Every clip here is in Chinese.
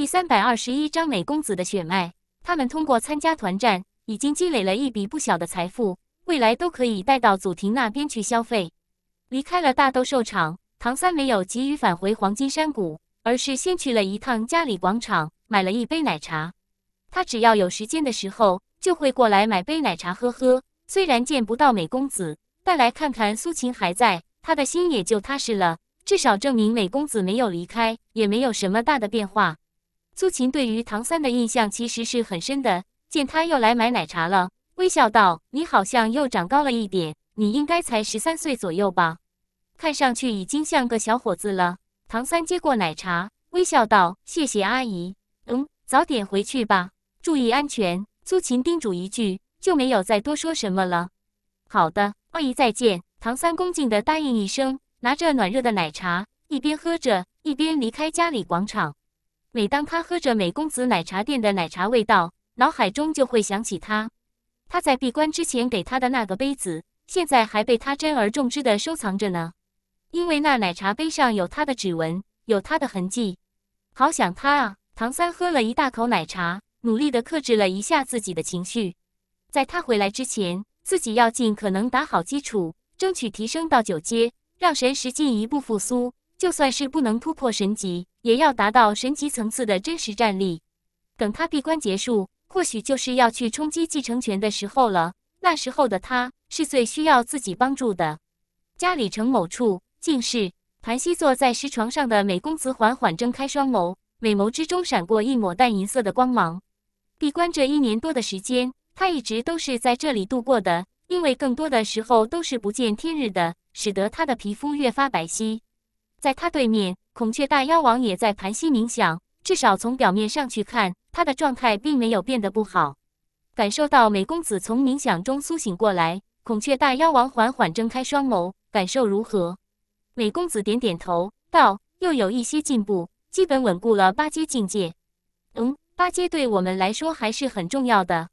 第三百二十一章美公子的血脉。他们通过参加团战，已经积累了一笔不小的财富，未来都可以带到祖庭那边去消费。离开了大斗兽场，唐三没有急于返回黄金山谷，而是先去了一趟嘉里广场，买了一杯奶茶。他只要有时间的时候，就会过来买杯奶茶喝喝。虽然见不到美公子，但来看看苏秦还在，他的心也就踏实了。至少证明美公子没有离开，也没有什么大的变化。苏秦对于唐三的印象其实是很深的。见他又来买奶茶了，微笑道：“你好像又长高了一点，你应该才十三岁左右吧？看上去已经像个小伙子了。”唐三接过奶茶，微笑道：“谢谢阿姨。”“嗯，早点回去吧，注意安全。”苏秦叮嘱一句，就没有再多说什么了。“好的，阿姨再见。”唐三恭敬的答应一声，拿着暖热的奶茶，一边喝着，一边离开家里广场。每当他喝着美公子奶茶店的奶茶，味道脑海中就会想起他。他在闭关之前给他的那个杯子，现在还被他珍而重之的收藏着呢。因为那奶茶杯上有他的指纹，有他的痕迹。好想他啊！唐三喝了一大口奶茶，努力的克制了一下自己的情绪。在他回来之前，自己要尽可能打好基础，争取提升到九阶，让神识进一步复苏。就算是不能突破神级，也要达到神级层次的真实战力。等他闭关结束，或许就是要去冲击继承权的时候了。那时候的他，是最需要自己帮助的。嘉里城某处竟是盘膝坐在石床上的美公子缓缓睁开双眸，美眸之中闪过一抹淡银色的光芒。闭关这一年多的时间，他一直都是在这里度过的，因为更多的时候都是不见天日的，使得他的皮肤越发白皙。在他对面，孔雀大妖王也在盘膝冥想。至少从表面上去看，他的状态并没有变得不好。感受到美公子从冥想中苏醒过来，孔雀大妖王缓缓睁开双眸，感受如何？美公子点点头，道：“又有一些进步，基本稳固了八阶境界。嗯，八阶对我们来说还是很重要的，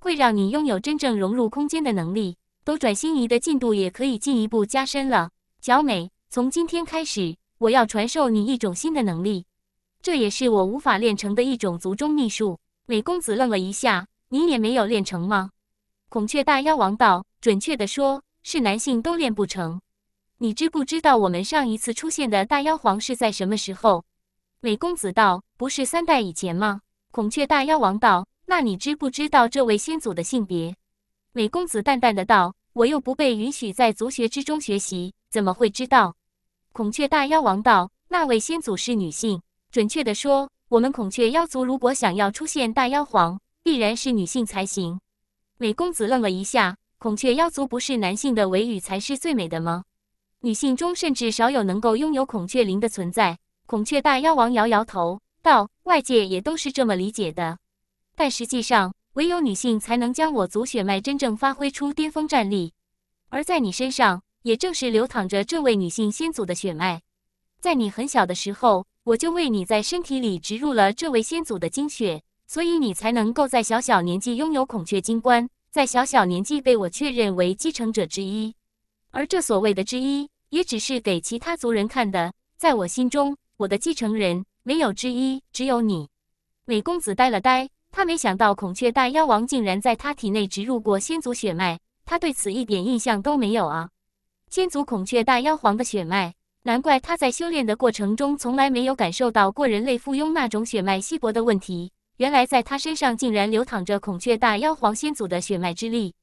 会让你拥有真正融入空间的能力。斗转星移的进度也可以进一步加深了，小美。”从今天开始，我要传授你一种新的能力，这也是我无法练成的一种族中秘术。美公子愣了一下，你也没有练成吗？孔雀大妖王道：“准确的说，是男性都练不成。”你知不知道我们上一次出现的大妖皇是在什么时候？美公子道：“不是三代以前吗？”孔雀大妖王道：“那你知不知道这位先祖的性别？”美公子淡淡的道：“我又不被允许在族学之中学习，怎么会知道？”孔雀大妖王道：“那位先祖是女性，准确的说，我们孔雀妖族如果想要出现大妖皇，必然是女性才行。”美公子愣了一下：“孔雀妖族不是男性的尾羽才是最美的吗？女性中甚至少有能够拥有孔雀翎的存在。”孔雀大妖王摇摇头道：“外界也都是这么理解的，但实际上，唯有女性才能将我族血脉真正发挥出巅峰战力，而在你身上。”也正是流淌着这位女性先祖的血脉，在你很小的时候，我就为你在身体里植入了这位先祖的精血，所以你才能够在小小年纪拥有孔雀金冠，在小小年纪被我确认为继承者之一。而这所谓的之一，也只是给其他族人看的。在我心中，我的继承人没有之一，只有你。美公子呆了呆，他没想到孔雀大妖王竟然在他体内植入过先祖血脉，他对此一点印象都没有啊。先祖孔雀大妖皇的血脉，难怪他在修炼的过程中从来没有感受到过人类附庸那种血脉稀薄的问题。原来在他身上竟然流淌着孔雀大妖皇先祖的血脉之力，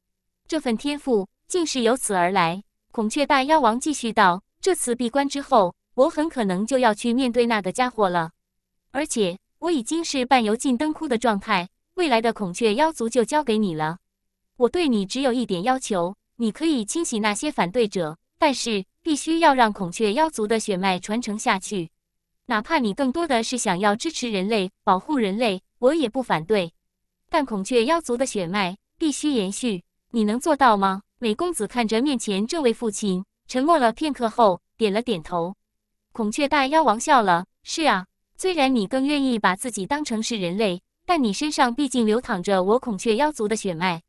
这份天赋竟是由此而来。孔雀大妖王继续道：“这次闭关之后，我很可能就要去面对那个家伙了，而且我已经是半油尽灯枯的状态。未来的孔雀妖族就交给你了，我对你只有一点要求。”你可以清洗那些反对者，但是必须要让孔雀妖族的血脉传承下去。哪怕你更多的是想要支持人类、保护人类，我也不反对。但孔雀妖族的血脉必须延续，你能做到吗？美公子看着面前这位父亲，沉默了片刻后点了点头。孔雀大妖王笑了：“是啊，虽然你更愿意把自己当成是人类，但你身上毕竟流淌着我孔雀妖族的血脉。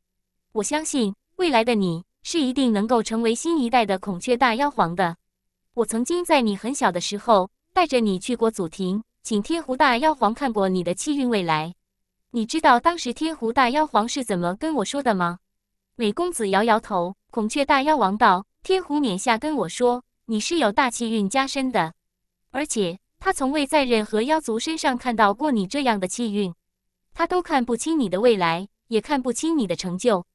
我相信未来的你。”是一定能够成为新一代的孔雀大妖皇的。我曾经在你很小的时候，带着你去过祖庭，请天狐大妖皇看过你的气运未来。你知道当时天狐大妖皇是怎么跟我说的吗？美公子摇摇头。孔雀大妖王道：“天狐冕下跟我说，你是有大气运加身的，而且他从未在任何妖族身上看到过你这样的气运，他都看不清你的未来，也看不清你的成就。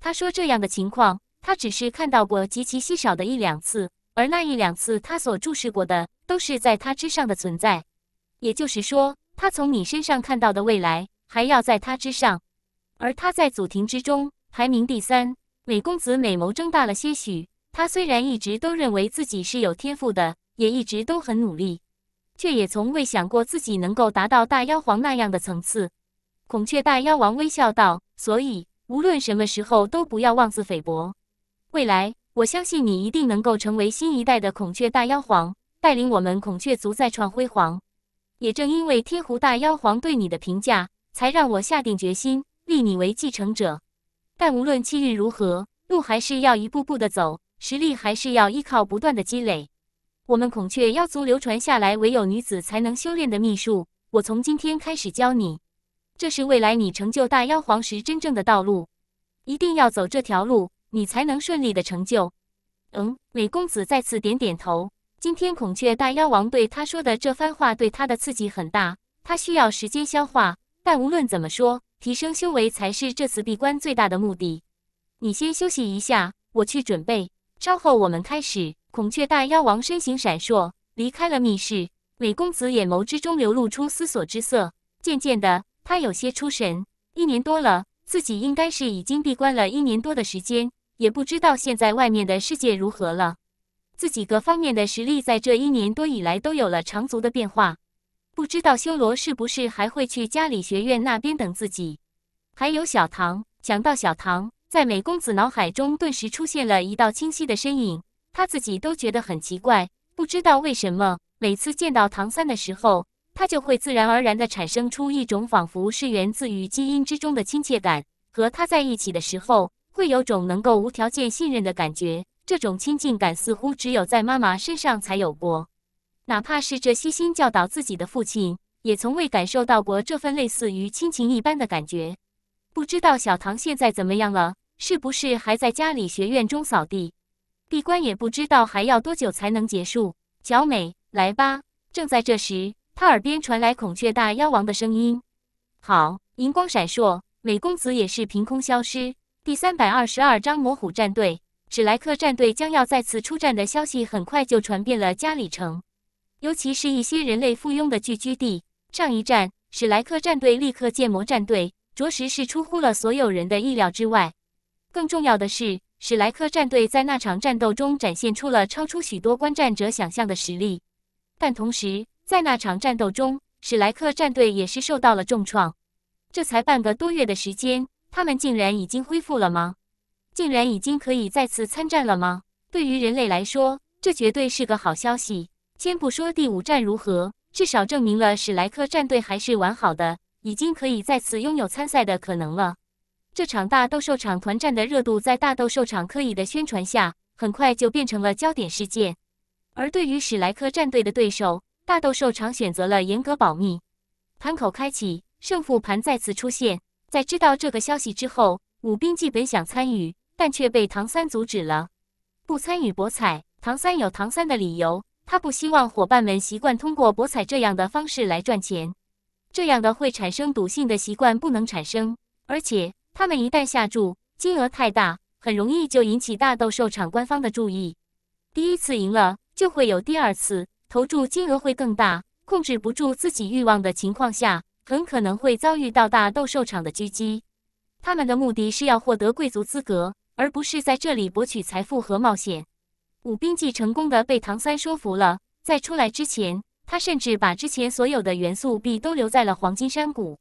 他说这样的情况。”他只是看到过极其稀少的一两次，而那一两次他所注视过的都是在他之上的存在。也就是说，他从你身上看到的未来还要在他之上。而他在祖庭之中排名第三，美公子美眸睁大了些许。他虽然一直都认为自己是有天赋的，也一直都很努力，却也从未想过自己能够达到大妖皇那样的层次。孔雀大妖王微笑道：“所以无论什么时候都不要妄自菲薄。”未来，我相信你一定能够成为新一代的孔雀大妖皇，带领我们孔雀族再创辉煌。也正因为天狐大妖皇对你的评价，才让我下定决心立你为继承者。但无论气运如何，路还是要一步步的走，实力还是要依靠不断的积累。我们孔雀妖族流传下来，唯有女子才能修炼的秘术，我从今天开始教你。这是未来你成就大妖皇时真正的道路，一定要走这条路。你才能顺利的成就。嗯，韦公子再次点点头。今天孔雀大妖王对他说的这番话，对他的刺激很大，他需要时间消化。但无论怎么说，提升修为才是这次闭关最大的目的。你先休息一下，我去准备。稍后我们开始。孔雀大妖王身形闪烁，离开了密室。韦公子眼眸之中流露出思索之色，渐渐的，他有些出神。一年多了，自己应该是已经闭关了一年多的时间。也不知道现在外面的世界如何了，自己各方面的实力在这一年多以来都有了长足的变化。不知道修罗是不是还会去嘉里学院那边等自己？还有小唐，想到小唐，在美公子脑海中顿时出现了一道清晰的身影。他自己都觉得很奇怪，不知道为什么每次见到唐三的时候，他就会自然而然地产生出一种仿佛是源自于基因之中的亲切感，和他在一起的时候。会有种能够无条件信任的感觉，这种亲近感似乎只有在妈妈身上才有过，哪怕是这悉心教导自己的父亲，也从未感受到过这份类似于亲情一般的感觉。不知道小唐现在怎么样了，是不是还在家里学院中扫地？闭关也不知道还要多久才能结束。小美，来吧！正在这时，他耳边传来孔雀大妖王的声音：“好，银光闪烁，美公子也是凭空消失。”第三百二十二章，魔虎战队、史莱克战队将要再次出战的消息很快就传遍了加里城，尤其是一些人类附庸的聚居地。上一战，史莱克战队立刻建魔战队，着实是出乎了所有人的意料之外。更重要的是，史莱克战队在那场战斗中展现出了超出许多观战者想象的实力。但同时，在那场战斗中，史莱克战队也是受到了重创。这才半个多月的时间。他们竟然已经恢复了吗？竟然已经可以再次参战了吗？对于人类来说，这绝对是个好消息。先不说第五战如何，至少证明了史莱克战队还是完好的，已经可以再次拥有参赛的可能了。这场大斗兽场团战的热度，在大斗兽场刻意的宣传下，很快就变成了焦点事件。而对于史莱克战队的对手，大斗兽场选择了严格保密。盘口开启，胜负盘再次出现。在知道这个消息之后，武冰纪本想参与，但却被唐三阻止了。不参与博彩，唐三有唐三的理由。他不希望伙伴们习惯通过博彩这样的方式来赚钱，这样的会产生赌性的习惯不能产生。而且，他们一旦下注金额太大，很容易就引起大斗兽场官方的注意。第一次赢了，就会有第二次，投注金额会更大，控制不住自己欲望的情况下。很可能会遭遇到大斗兽场的狙击，他们的目的是要获得贵族资格，而不是在这里博取财富和冒险。武冰纪成功的被唐三说服了，在出来之前，他甚至把之前所有的元素币都留在了黄金山谷，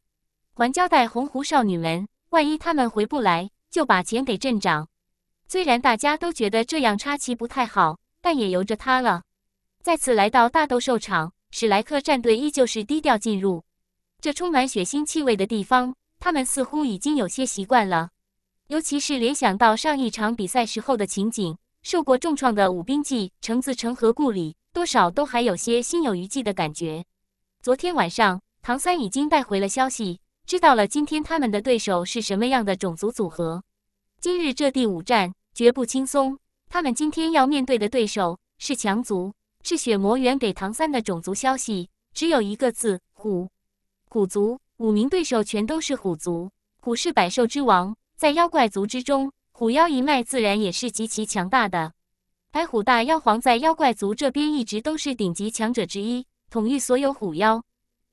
还交代红狐少女们，万一他们回不来，就把钱给镇长。虽然大家都觉得这样插旗不太好，但也由着他了。再次来到大斗兽场，史莱克战队依旧是低调进入。这充满血腥气味的地方，他们似乎已经有些习惯了，尤其是联想到上一场比赛时候的情景。受过重创的武兵纪、橙子城和顾里，多少都还有些心有余悸的感觉。昨天晚上，唐三已经带回了消息，知道了今天他们的对手是什么样的种族组合。今日这第五战绝不轻松，他们今天要面对的对手是强族，是血魔猿给唐三的种族消息只有一个字：虎。虎族五名对手全都是虎族，虎是百兽之王，在妖怪族之中，虎妖一脉自然也是极其强大的。白虎大妖皇在妖怪族这边一直都是顶级强者之一，统御所有虎妖，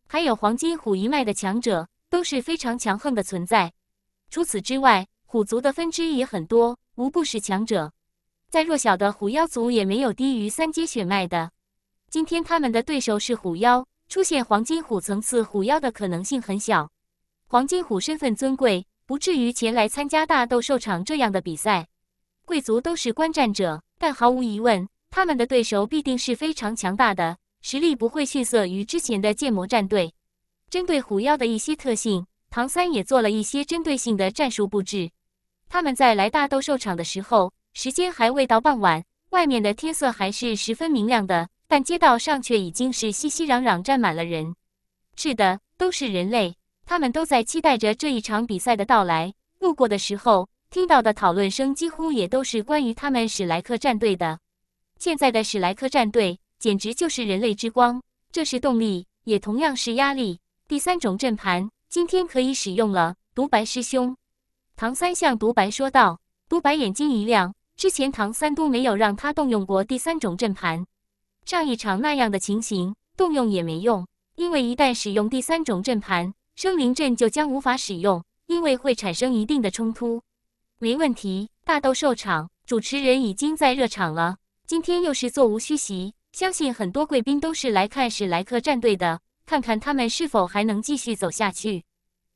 还有黄金虎一脉的强者都是非常强横的存在。除此之外，虎族的分支也很多，无不是强者。再弱小的虎妖族也没有低于三阶血脉的。今天他们的对手是虎妖。出现黄金虎层次虎妖的可能性很小，黄金虎身份尊贵，不至于前来参加大斗兽场这样的比赛。贵族都是观战者，但毫无疑问，他们的对手必定是非常强大的，实力不会逊色于之前的剑魔战队。针对虎妖的一些特性，唐三也做了一些针对性的战术布置。他们在来大斗兽场的时候，时间还未到傍晚，外面的天色还是十分明亮的。但街道上却已经是熙熙攘攘，站满了人。是的，都是人类，他们都在期待着这一场比赛的到来。路过的时候，听到的讨论声几乎也都是关于他们史莱克战队的。现在的史莱克战队简直就是人类之光，这是动力，也同样是压力。第三种阵盘今天可以使用了。独白师兄唐三向独白说道。独白眼睛一亮，之前唐三都没有让他动用过第三种阵盘。上一场那样的情形，动用也没用，因为一旦使用第三种阵盘，生灵阵就将无法使用，因为会产生一定的冲突。没问题，大斗兽场主持人已经在热场了，今天又是座无虚席，相信很多贵宾都是来看史莱克战队的，看看他们是否还能继续走下去。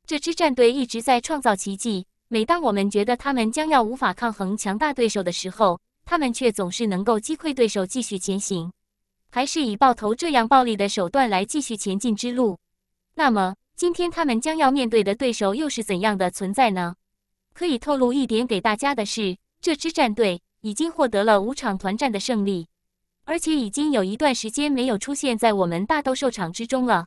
这支战队一直在创造奇迹，每当我们觉得他们将要无法抗衡强大对手的时候，他们却总是能够击溃对手，继续前行。还是以爆头这样暴力的手段来继续前进之路。那么，今天他们将要面对的对手又是怎样的存在呢？可以透露一点给大家的是，这支战队已经获得了五场团战的胜利，而且已经有一段时间没有出现在我们大斗兽场之中了。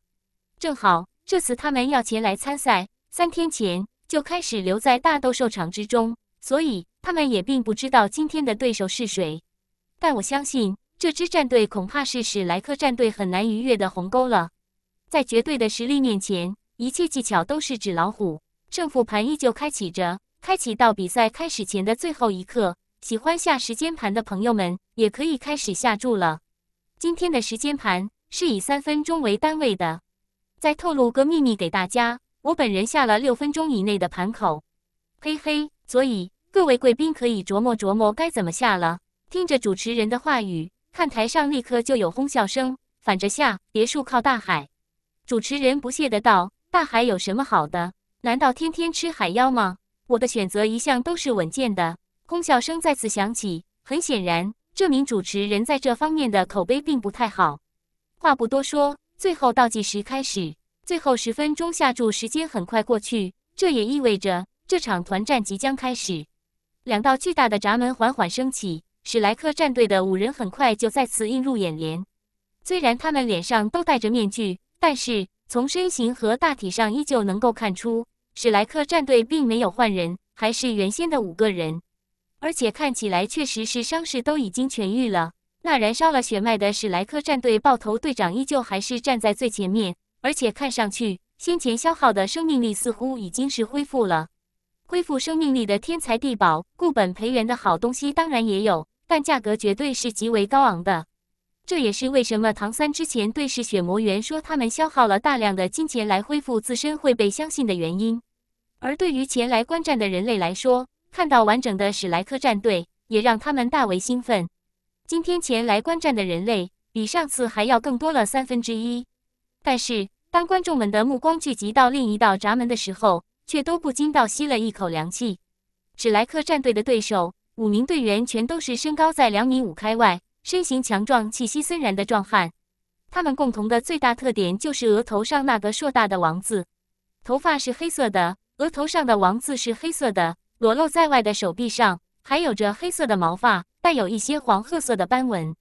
正好这次他们要前来参赛，三天前就开始留在大斗兽场之中，所以他们也并不知道今天的对手是谁。但我相信。这支战队恐怕是史莱克战队很难逾越的鸿沟了。在绝对的实力面前，一切技巧都是纸老虎。胜负盘依旧开启着，开启到比赛开始前的最后一刻。喜欢下时间盘的朋友们也可以开始下注了。今天的时间盘是以三分钟为单位的。再透露个秘密给大家，我本人下了六分钟以内的盘口，嘿嘿。所以各位贵宾可以琢磨琢磨该怎么下了。听着主持人的话语。看台上立刻就有哄笑声。反着下，别墅靠大海。主持人不屑的道：“大海有什么好的？难道天天吃海妖吗？”我的选择一向都是稳健的。哄笑声再次响起。很显然，这名主持人在这方面的口碑并不太好。话不多说，最后倒计时开始。最后十分钟下注。时间很快过去，这也意味着这场团战即将开始。两道巨大的闸门缓缓升起。史莱克战队的五人很快就再次映入眼帘。虽然他们脸上都戴着面具，但是从身形和大体上依旧能够看出，史莱克战队并没有换人，还是原先的五个人。而且看起来确实是伤势都已经痊愈了。那燃烧了血脉的史莱克战队爆头队长依旧还是站在最前面，而且看上去先前消耗的生命力似乎已经是恢复了。恢复生命力的天才地宝、固本培元的好东西当然也有。但价格绝对是极为高昂的，这也是为什么唐三之前对视血魔猿说他们消耗了大量的金钱来恢复自身会被相信的原因。而对于前来观战的人类来说，看到完整的史莱克战队也让他们大为兴奋。今天前来观战的人类比上次还要更多了三分之一，但是当观众们的目光聚集到另一道闸门的时候，却都不禁倒吸了一口凉气。史莱克战队的对手。五名队员全都是身高在两米五开外、身形强壮、气息森然的壮汉。他们共同的最大特点就是额头上那个硕大的王字。头发是黑色的，额头上的王字是黑色的。裸露在外的手臂上还有着黑色的毛发，带有一些黄褐色的斑纹。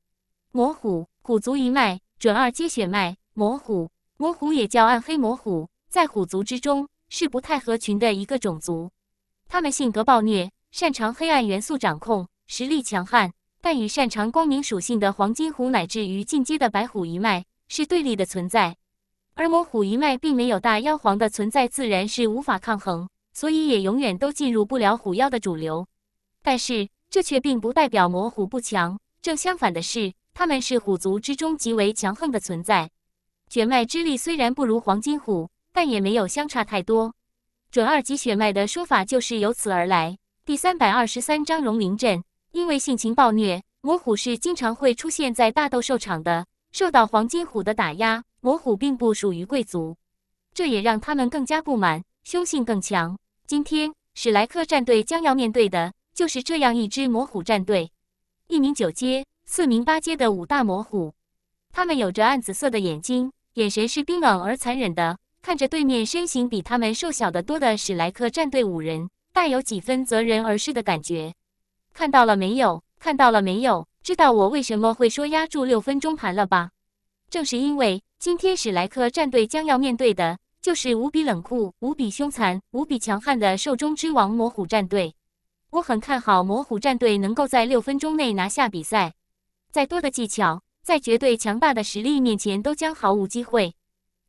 模糊虎族一脉，准二阶血脉。模糊，模糊也叫暗黑魔虎，在虎族之中是不太合群的一个种族。他们性格暴虐。擅长黑暗元素掌控，实力强悍，但与擅长光明属性的黄金虎乃至于进阶的白虎一脉是对立的存在。而魔虎一脉并没有大妖皇的存在，自然是无法抗衡，所以也永远都进入不了虎妖的主流。但是这却并不代表魔虎不强，正相反的是，他们是虎族之中极为强横的存在。血脉之力虽然不如黄金虎，但也没有相差太多。准二级血脉的说法就是由此而来。第三百二十三章荣鳞镇。因为性情暴虐，魔虎是经常会出现在大斗兽场的。受到黄金虎的打压，魔虎并不属于贵族，这也让他们更加不满，凶性更强。今天，史莱克战队将要面对的就是这样一支魔虎战队，一名九阶，四名八阶的五大魔虎。他们有着暗紫色的眼睛，眼神是冰冷而残忍的，看着对面身形比他们瘦小的多的史莱克战队五人。带有几分择人而师的感觉，看到了没有？看到了没有？知道我为什么会说压住六分钟盘了吧？正是因为今天史莱克战队将要面对的就是无比冷酷、无比凶残、无比强悍的兽中之王魔虎战队。我很看好魔虎战队能够在六分钟内拿下比赛。再多的技巧，在绝对强大的实力面前都将毫无机会。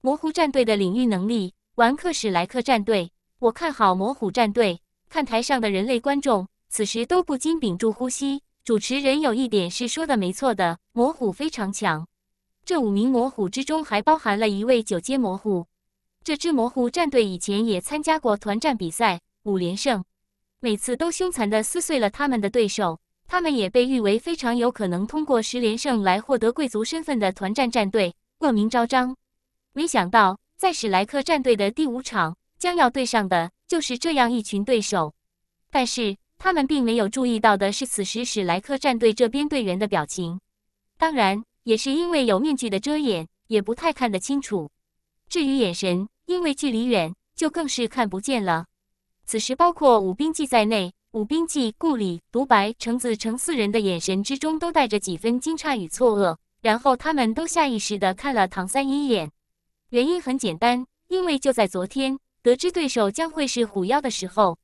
魔虎战队的领域能力完克史莱克战队，我看好魔虎战队。看台上的人类观众此时都不禁屏住呼吸。主持人有一点是说的没错的，魔虎非常强。这五名魔虎之中还包含了一位九阶魔虎。这支魔虎战队以前也参加过团战比赛，五连胜，每次都凶残的撕碎了他们的对手。他们也被誉为非常有可能通过十连胜来获得贵族身份的团战战队，恶名昭彰。没想到，在史莱克战队的第五场将要对上的。就是这样一群对手，但是他们并没有注意到的是，此时史莱克战队这边队员的表情，当然也是因为有面具的遮掩，也不太看得清楚。至于眼神，因为距离远，就更是看不见了。此时，包括武冰纪在内，武冰纪、顾里、独白、橙子、橙四人的眼神之中，都带着几分惊诧与错愕。然后，他们都下意识的看了唐三一眼。原因很简单，因为就在昨天。得知对手将会是虎妖的时候，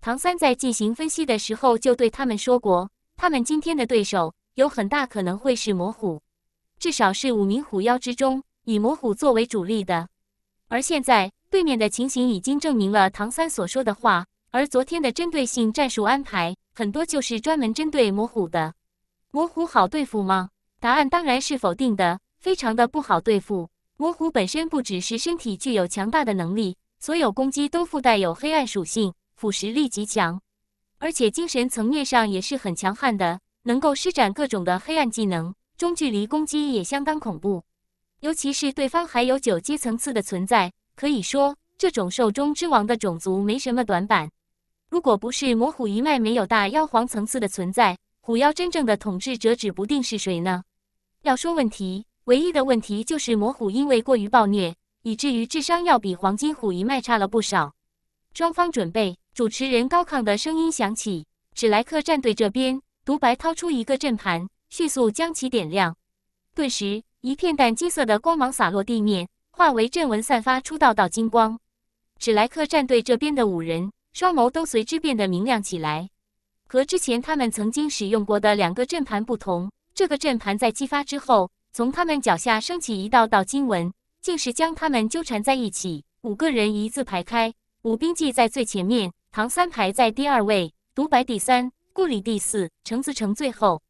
唐三在进行分析的时候就对他们说过，他们今天的对手有很大可能会是魔虎，至少是五名虎妖之中以魔虎作为主力的。而现在对面的情形已经证明了唐三所说的话，而昨天的针对性战术安排很多就是专门针对魔虎的。魔虎好对付吗？答案当然是否定的，非常的不好对付。魔虎本身不只是身体具有强大的能力。所有攻击都附带有黑暗属性，腐蚀力极强，而且精神层面上也是很强悍的，能够施展各种的黑暗技能。中距离攻击也相当恐怖，尤其是对方还有九阶层次的存在，可以说这种兽中之王的种族没什么短板。如果不是魔虎一脉没有大妖皇层次的存在，虎妖真正的统治者指不定是谁呢。要说问题，唯一的问题就是魔虎因为过于暴虐。以至于智商要比黄金虎一脉差了不少。双方准备，主持人高亢的声音响起。史莱克战队这边，独白掏出一个阵盘，迅速将其点亮。顿时，一片淡金色的光芒洒落地面，化为阵纹，散发出道道金光。史莱克战队这边的五人双眸都随之变得明亮起来。和之前他们曾经使用过的两个阵盘不同，这个阵盘在激发之后，从他们脚下升起一道道金纹。竟是将他们纠缠在一起，五个人一字排开，武兵记在最前面，唐三排在第二位，独白第三，顾里第四，程子成最后。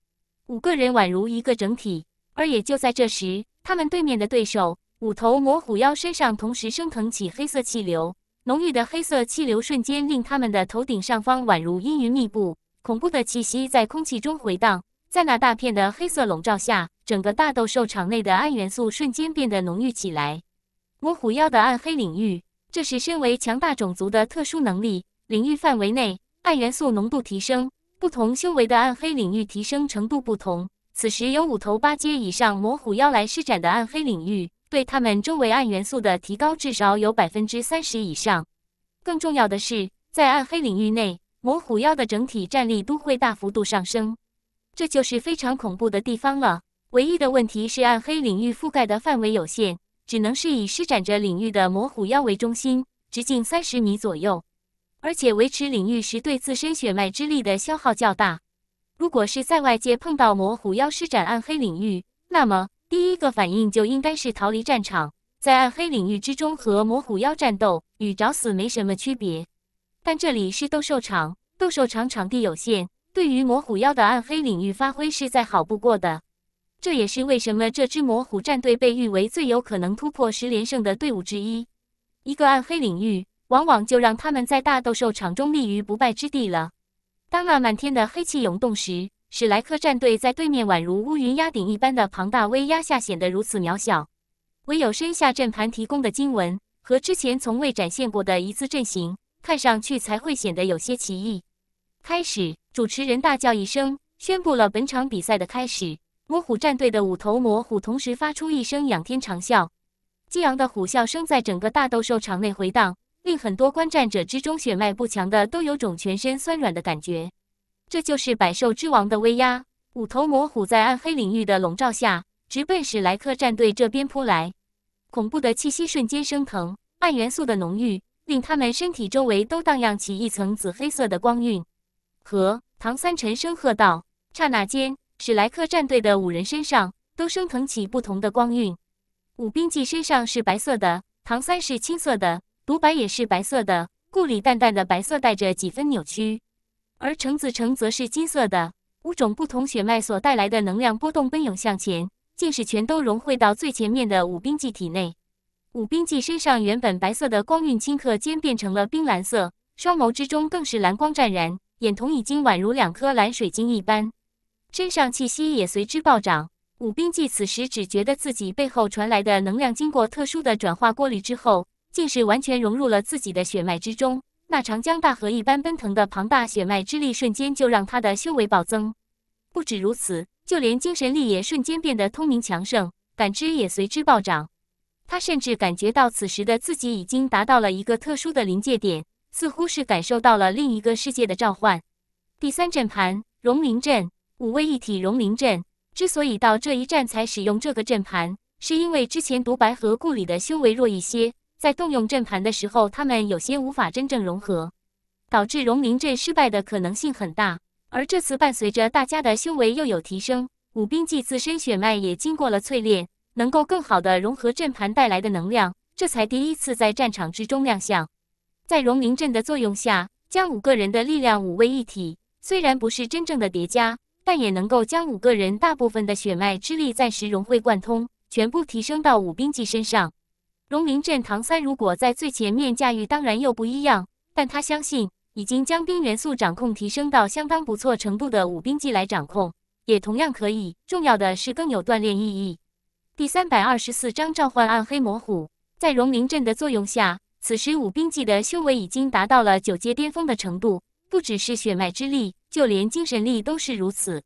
五个人宛如一个整体，而也就在这时，他们对面的对手五头魔虎妖身上同时升腾起黑色气流，浓郁的黑色气流瞬间令他们的头顶上方宛如阴云密布，恐怖的气息在空气中回荡，在那大片的黑色笼罩下。整个大斗兽场内的暗元素瞬间变得浓郁起来。魔虎妖的暗黑领域，这是身为强大种族的特殊能力。领域范围内，暗元素浓度提升。不同修为的暗黑领域提升程度不同。此时有五头八阶以上魔虎妖来施展的暗黑领域，对他们周围暗元素的提高至少有百分之三十以上。更重要的是，在暗黑领域内，魔虎妖的整体战力都会大幅度上升。这就是非常恐怖的地方了。唯一的问题是，暗黑领域覆盖的范围有限，只能是以施展着领域的魔虎妖为中心，直径三十米左右。而且维持领域时对自身血脉之力的消耗较大。如果是在外界碰到魔虎妖施展暗黑领域，那么第一个反应就应该是逃离战场。在暗黑领域之中和魔虎妖战斗，与找死没什么区别。但这里是斗兽场，斗兽场场地有限，对于魔虎妖的暗黑领域发挥是再好不过的。这也是为什么这支魔虎战队被誉为最有可能突破十连胜的队伍之一。一个暗黑领域，往往就让他们在大斗兽场中立于不败之地了。当那漫天的黑气涌动时，史莱克战队在对面宛如乌云压顶一般的庞大威压下显得如此渺小。唯有身下阵盘提供的经文和之前从未展现过的一字阵型，看上去才会显得有些奇异。开始！主持人大叫一声，宣布了本场比赛的开始。魔虎战队的五头魔虎同时发出一声仰天长啸，激昂的虎啸声在整个大斗兽场内回荡，令很多观战者之中血脉不强的都有种全身酸软的感觉。这就是百兽之王的威压。五头魔虎在暗黑领域的笼罩下，直奔史莱克战队这边扑来，恐怖的气息瞬间升腾，暗元素的浓郁令他们身体周围都荡漾起一层紫黑色的光晕。和唐三沉声喝道：“刹那间。”史莱克战队的五人身上都升腾起不同的光晕，武冰纪身上是白色的，唐三是青色的，独白也是白色的，故里淡淡的白色带着几分扭曲，而程子成则是金色的。五种不同血脉所带来的能量波动奔涌向前，竟是全都融汇到最前面的武冰纪体内。武冰纪身上原本白色的光晕顷刻间变成了冰蓝色，双眸之中更是蓝光湛然，眼瞳已经宛如两颗蓝水晶一般。身上气息也随之暴涨。武冰纪此时只觉得自己背后传来的能量，经过特殊的转化过滤之后，竟是完全融入了自己的血脉之中。那长江大河一般奔腾的庞大血脉之力，瞬间就让他的修为暴增。不止如此，就连精神力也瞬间变得通明强盛，感知也随之暴涨。他甚至感觉到此时的自己已经达到了一个特殊的临界点，似乎是感受到了另一个世界的召唤。第三阵盘，龙灵阵。五位一体融灵阵之所以到这一战才使用这个阵盘，是因为之前独白和顾里的修为弱一些，在动用阵盘的时候，他们有些无法真正融合，导致融灵阵失败的可能性很大。而这次伴随着大家的修为又有提升，武兵祭自身血脉也经过了淬炼，能够更好的融合阵盘带来的能量，这才第一次在战场之中亮相。在融灵阵的作用下，将五个人的力量五位一体，虽然不是真正的叠加。但也能够将五个人大部分的血脉之力暂时融会贯通，全部提升到武冰纪身上。龙鳞阵，唐三如果在最前面驾驭，当然又不一样。但他相信，已经将冰元素掌控提升到相当不错程度的武冰纪来掌控，也同样可以。重要的是更有锻炼意义。第三百二十四章召唤暗黑魔虎，在龙鳞阵的作用下，此时武冰纪的修为已经达到了九阶巅峰的程度，不只是血脉之力。就连精神力都是如此，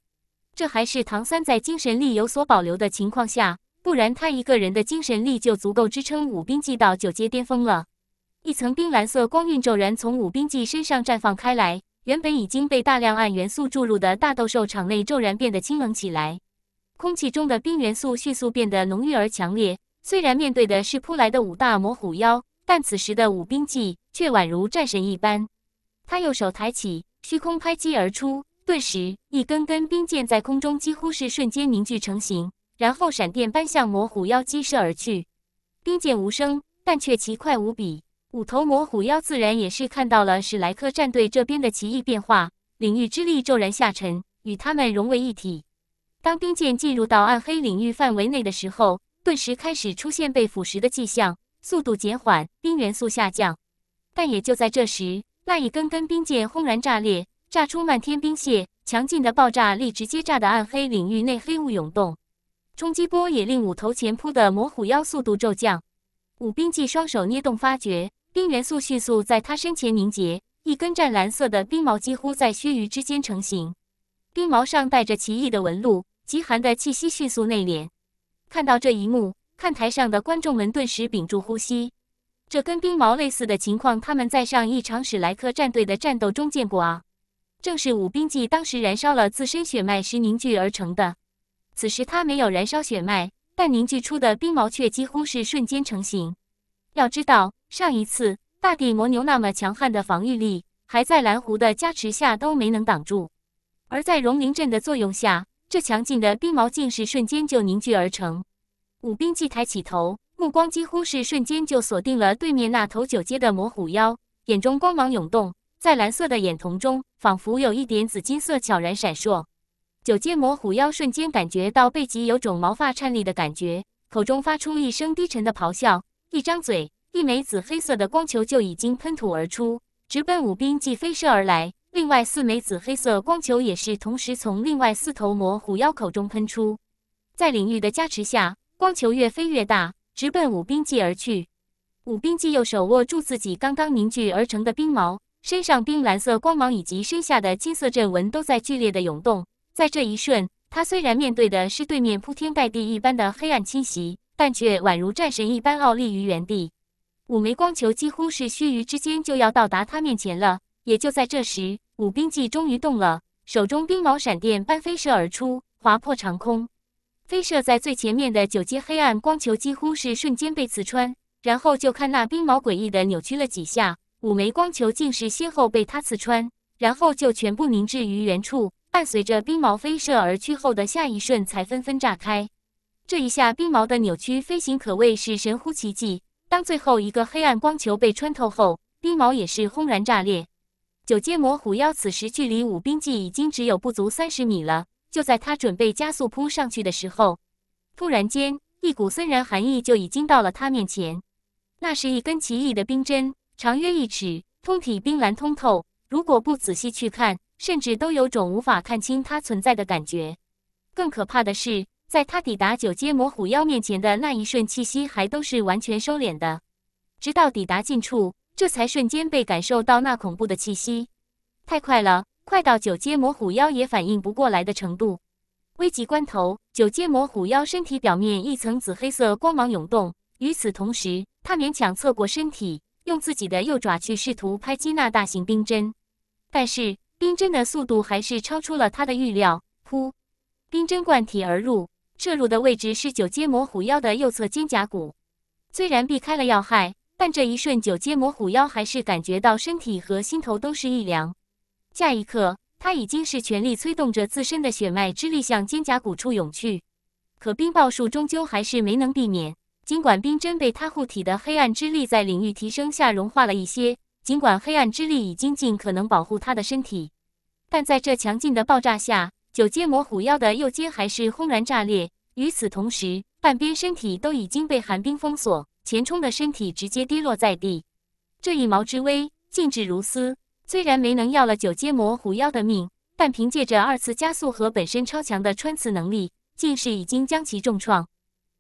这还是唐三在精神力有所保留的情况下，不然他一个人的精神力就足够支撑武冰纪到九阶巅峰了。一层冰蓝色光晕骤然从武冰纪身上绽放开来，原本已经被大量暗元素注入的大斗兽场内骤然变得清冷起来，空气中的冰元素迅速变得浓郁而强烈。虽然面对的是扑来的五大魔虎妖，但此时的武冰纪却宛如战神一般，他右手抬起。虚空拍击而出，顿时一根根冰剑在空中几乎是瞬间凝聚成型，然后闪电般向魔虎妖击射而去。冰剑无声，但却奇快无比。五头魔虎妖自然也是看到了史莱克战队这边的奇异变化，领域之力骤然下沉，与他们融为一体。当冰剑进入到暗黑领域范围内的时候，顿时开始出现被腐蚀的迹象，速度减缓，冰元素下降。但也就在这时。那一根根冰剑轰然炸裂，炸出漫天冰屑，强劲的爆炸力直接炸的暗黑领域内黑雾涌动，冲击波也令五头前扑的魔虎妖速度骤降。五冰纪双手捏动发诀，冰元素迅速在他身前凝结，一根湛蓝色的冰矛几乎在须臾之间成型。冰矛上带着奇异的纹路，极寒的气息迅速内敛。看到这一幕，看台上的观众们顿时屏住呼吸。这跟冰矛类似的情况，他们在上一场史莱克战队的战斗中见过啊。正是武冰纪当时燃烧了自身血脉时凝聚而成的。此时他没有燃烧血脉，但凝聚出的冰矛却几乎是瞬间成型。要知道，上一次大地魔牛那么强悍的防御力，还在蓝狐的加持下都没能挡住，而在融灵阵的作用下，这强劲的冰矛竟是瞬间就凝聚而成。武冰纪抬起头。目光几乎是瞬间就锁定了对面那头九阶的魔虎妖，眼中光芒涌动，在蓝色的眼瞳中，仿佛有一点紫金色悄然闪烁。九阶魔虎妖瞬间感觉到背脊有种毛发颤栗的感觉，口中发出一声低沉的咆哮，一张嘴，一枚紫黑色的光球就已经喷吐而出，直奔武兵纪飞射而来。另外四枚紫黑色光球也是同时从另外四头魔虎妖口中喷出，在领域的加持下，光球越飞越大。直奔武冰纪而去，武冰纪右手握住自己刚刚凝聚而成的冰矛，身上冰蓝色光芒以及身下的金色阵纹都在剧烈的涌动。在这一瞬，他虽然面对的是对面铺天盖地一般的黑暗侵袭，但却宛如战神一般傲立于原地。五枚光球几乎是须臾之间就要到达他面前了。也就在这时，武冰纪终于动了，手中冰矛闪电般飞射而出，划破长空。飞射在最前面的九阶黑暗光球几乎是瞬间被刺穿，然后就看那冰矛诡异的扭曲了几下，五枚光球竟是先后被他刺穿，然后就全部凝滞于原处。伴随着冰矛飞射而去后的下一瞬，才纷纷炸开。这一下冰矛的扭曲飞行可谓是神乎其技。当最后一个黑暗光球被穿透后，冰矛也是轰然炸裂。九阶魔虎妖此时距离五冰纪已经只有不足三十米了。就在他准备加速扑上去的时候，突然间一股森然寒意就已经到了他面前。那是一根奇异的冰针，长约一尺，通体冰蓝通透。如果不仔细去看，甚至都有种无法看清它存在的感觉。更可怕的是，在他抵达九阶魔虎妖面前的那一瞬，气息还都是完全收敛的。直到抵达近处，这才瞬间被感受到那恐怖的气息。太快了！快到九阶魔虎妖也反应不过来的程度，危急关头，九阶魔虎妖身体表面一层紫黑色光芒涌动，与此同时，他勉强侧过身体，用自己的右爪去试图拍击那大型冰针，但是冰针的速度还是超出了他的预料。噗，冰针贯体而入，射入的位置是九阶魔虎妖的右侧肩胛骨。虽然避开了要害，但这一瞬，九阶魔虎妖还是感觉到身体和心头都是一凉。下一刻，他已经是全力催动着自身的血脉之力向肩胛骨处涌去。可冰爆术终究还是没能避免。尽管冰针被他护体的黑暗之力在领域提升下融化了一些，尽管黑暗之力已经尽可能保护他的身体，但在这强劲的爆炸下，九阶魔虎妖的右肩还是轰然炸裂。与此同时，半边身体都已经被寒冰封锁，前冲的身体直接跌落在地。这一毛之威，竟至如斯。虽然没能要了九阶魔虎妖的命，但凭借着二次加速和本身超强的穿刺能力，竟是已经将其重创。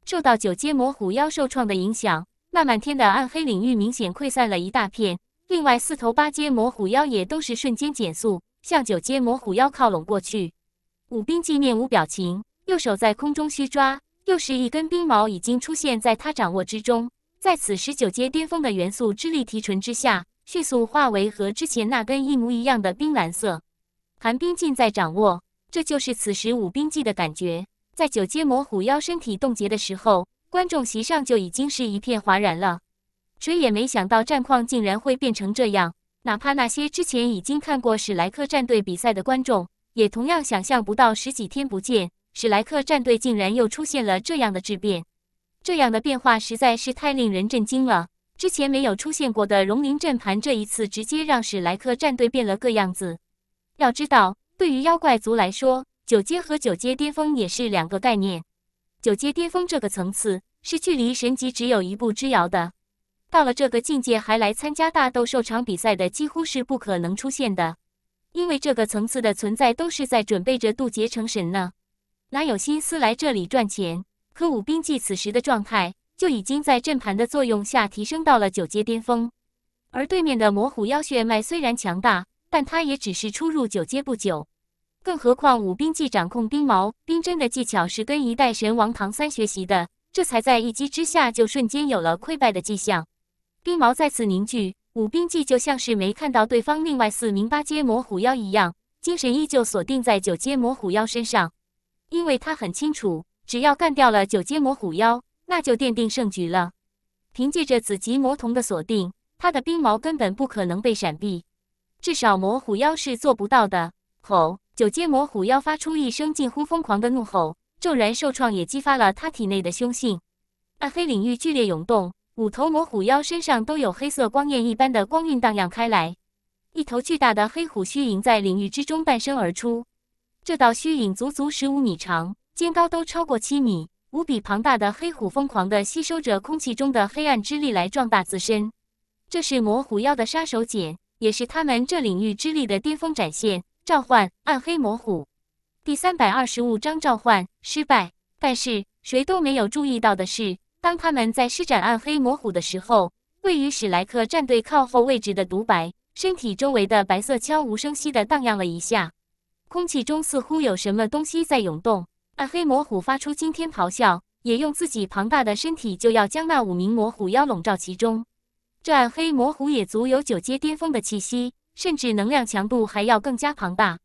受到九阶魔虎妖受创的影响，那满天的暗黑领域明显溃散了一大片。另外四头八阶魔虎妖也都是瞬间减速，向九阶魔虎妖靠拢过去。武冰寂面无表情，右手在空中虚抓，又是一根冰矛已经出现在他掌握之中。在此时九阶巅峰的元素之力提纯之下。迅速化为和之前那根一模一样的冰蓝色，寒冰尽在掌握，这就是此时武冰季的感觉。在九阶魔虎妖身体冻结的时候，观众席上就已经是一片哗然了。谁也没想到战况竟然会变成这样，哪怕那些之前已经看过史莱克战队比赛的观众，也同样想象不到十几天不见，史莱克战队竟然又出现了这样的质变。这样的变化实在是太令人震惊了。之前没有出现过的龙鳞阵盘，这一次直接让史莱克战队变了个样子。要知道，对于妖怪族来说，九阶和九阶巅峰也是两个概念。九阶巅峰这个层次，是距离神级只有一步之遥的。到了这个境界，还来参加大斗兽场比赛的，几乎是不可能出现的。因为这个层次的存在，都是在准备着渡劫成神呢，哪有心思来这里赚钱？可武冰纪此时的状态。就已经在阵盘的作用下提升到了九阶巅峰，而对面的魔虎妖血脉虽然强大，但他也只是初入九阶不久。更何况武冰纪掌控冰矛、冰针的技巧是跟一代神王唐三学习的，这才在一击之下就瞬间有了溃败的迹象。冰矛再次凝聚，武冰纪就像是没看到对方另外四名八阶魔虎妖一样，精神依旧锁定在九阶魔虎妖身上，因为他很清楚，只要干掉了九阶魔虎妖。那就奠定胜局了。凭借着紫极魔瞳的锁定，他的冰矛根本不可能被闪避，至少魔虎妖是做不到的。吼！九阶魔虎妖发出一声近乎疯狂的怒吼，骤然受创也激发了他体内的凶性，暗黑领域剧烈涌动，五头魔虎妖身上都有黑色光焰一般的光晕荡漾开来，一头巨大的黑虎虚影在领域之中诞生而出，这道虚影足足十五米长，肩高都超过七米。无比庞大的黑虎疯狂地吸收着空气中的黑暗之力来壮大自身，这是魔虎妖的杀手锏，也是他们这领域之力的巅峰展现。召唤暗黑魔虎，第三百二十五章召唤失败。但是谁都没有注意到的是，当他们在施展暗黑魔虎的时候，位于史莱克战队靠后位置的独白身体周围的白色悄无声息地荡漾了一下，空气中似乎有什么东西在涌动。暗黑魔虎发出惊天咆哮，也用自己庞大的身体就要将那五名魔虎妖笼罩其中。这暗黑魔虎也足有九阶巅峰的气息，甚至能量强度还要更加庞大。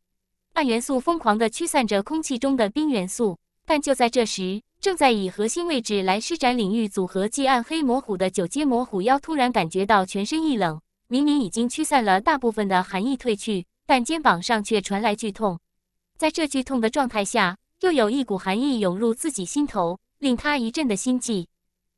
暗元素疯狂地驱散着空气中的冰元素，但就在这时，正在以核心位置来施展领域组合，即暗黑魔虎的九阶魔虎妖突然感觉到全身一冷。明明已经驱散了大部分的寒意退去，但肩膀上却传来剧痛。在这剧痛的状态下。又有一股寒意涌入自己心头，令他一阵的心悸。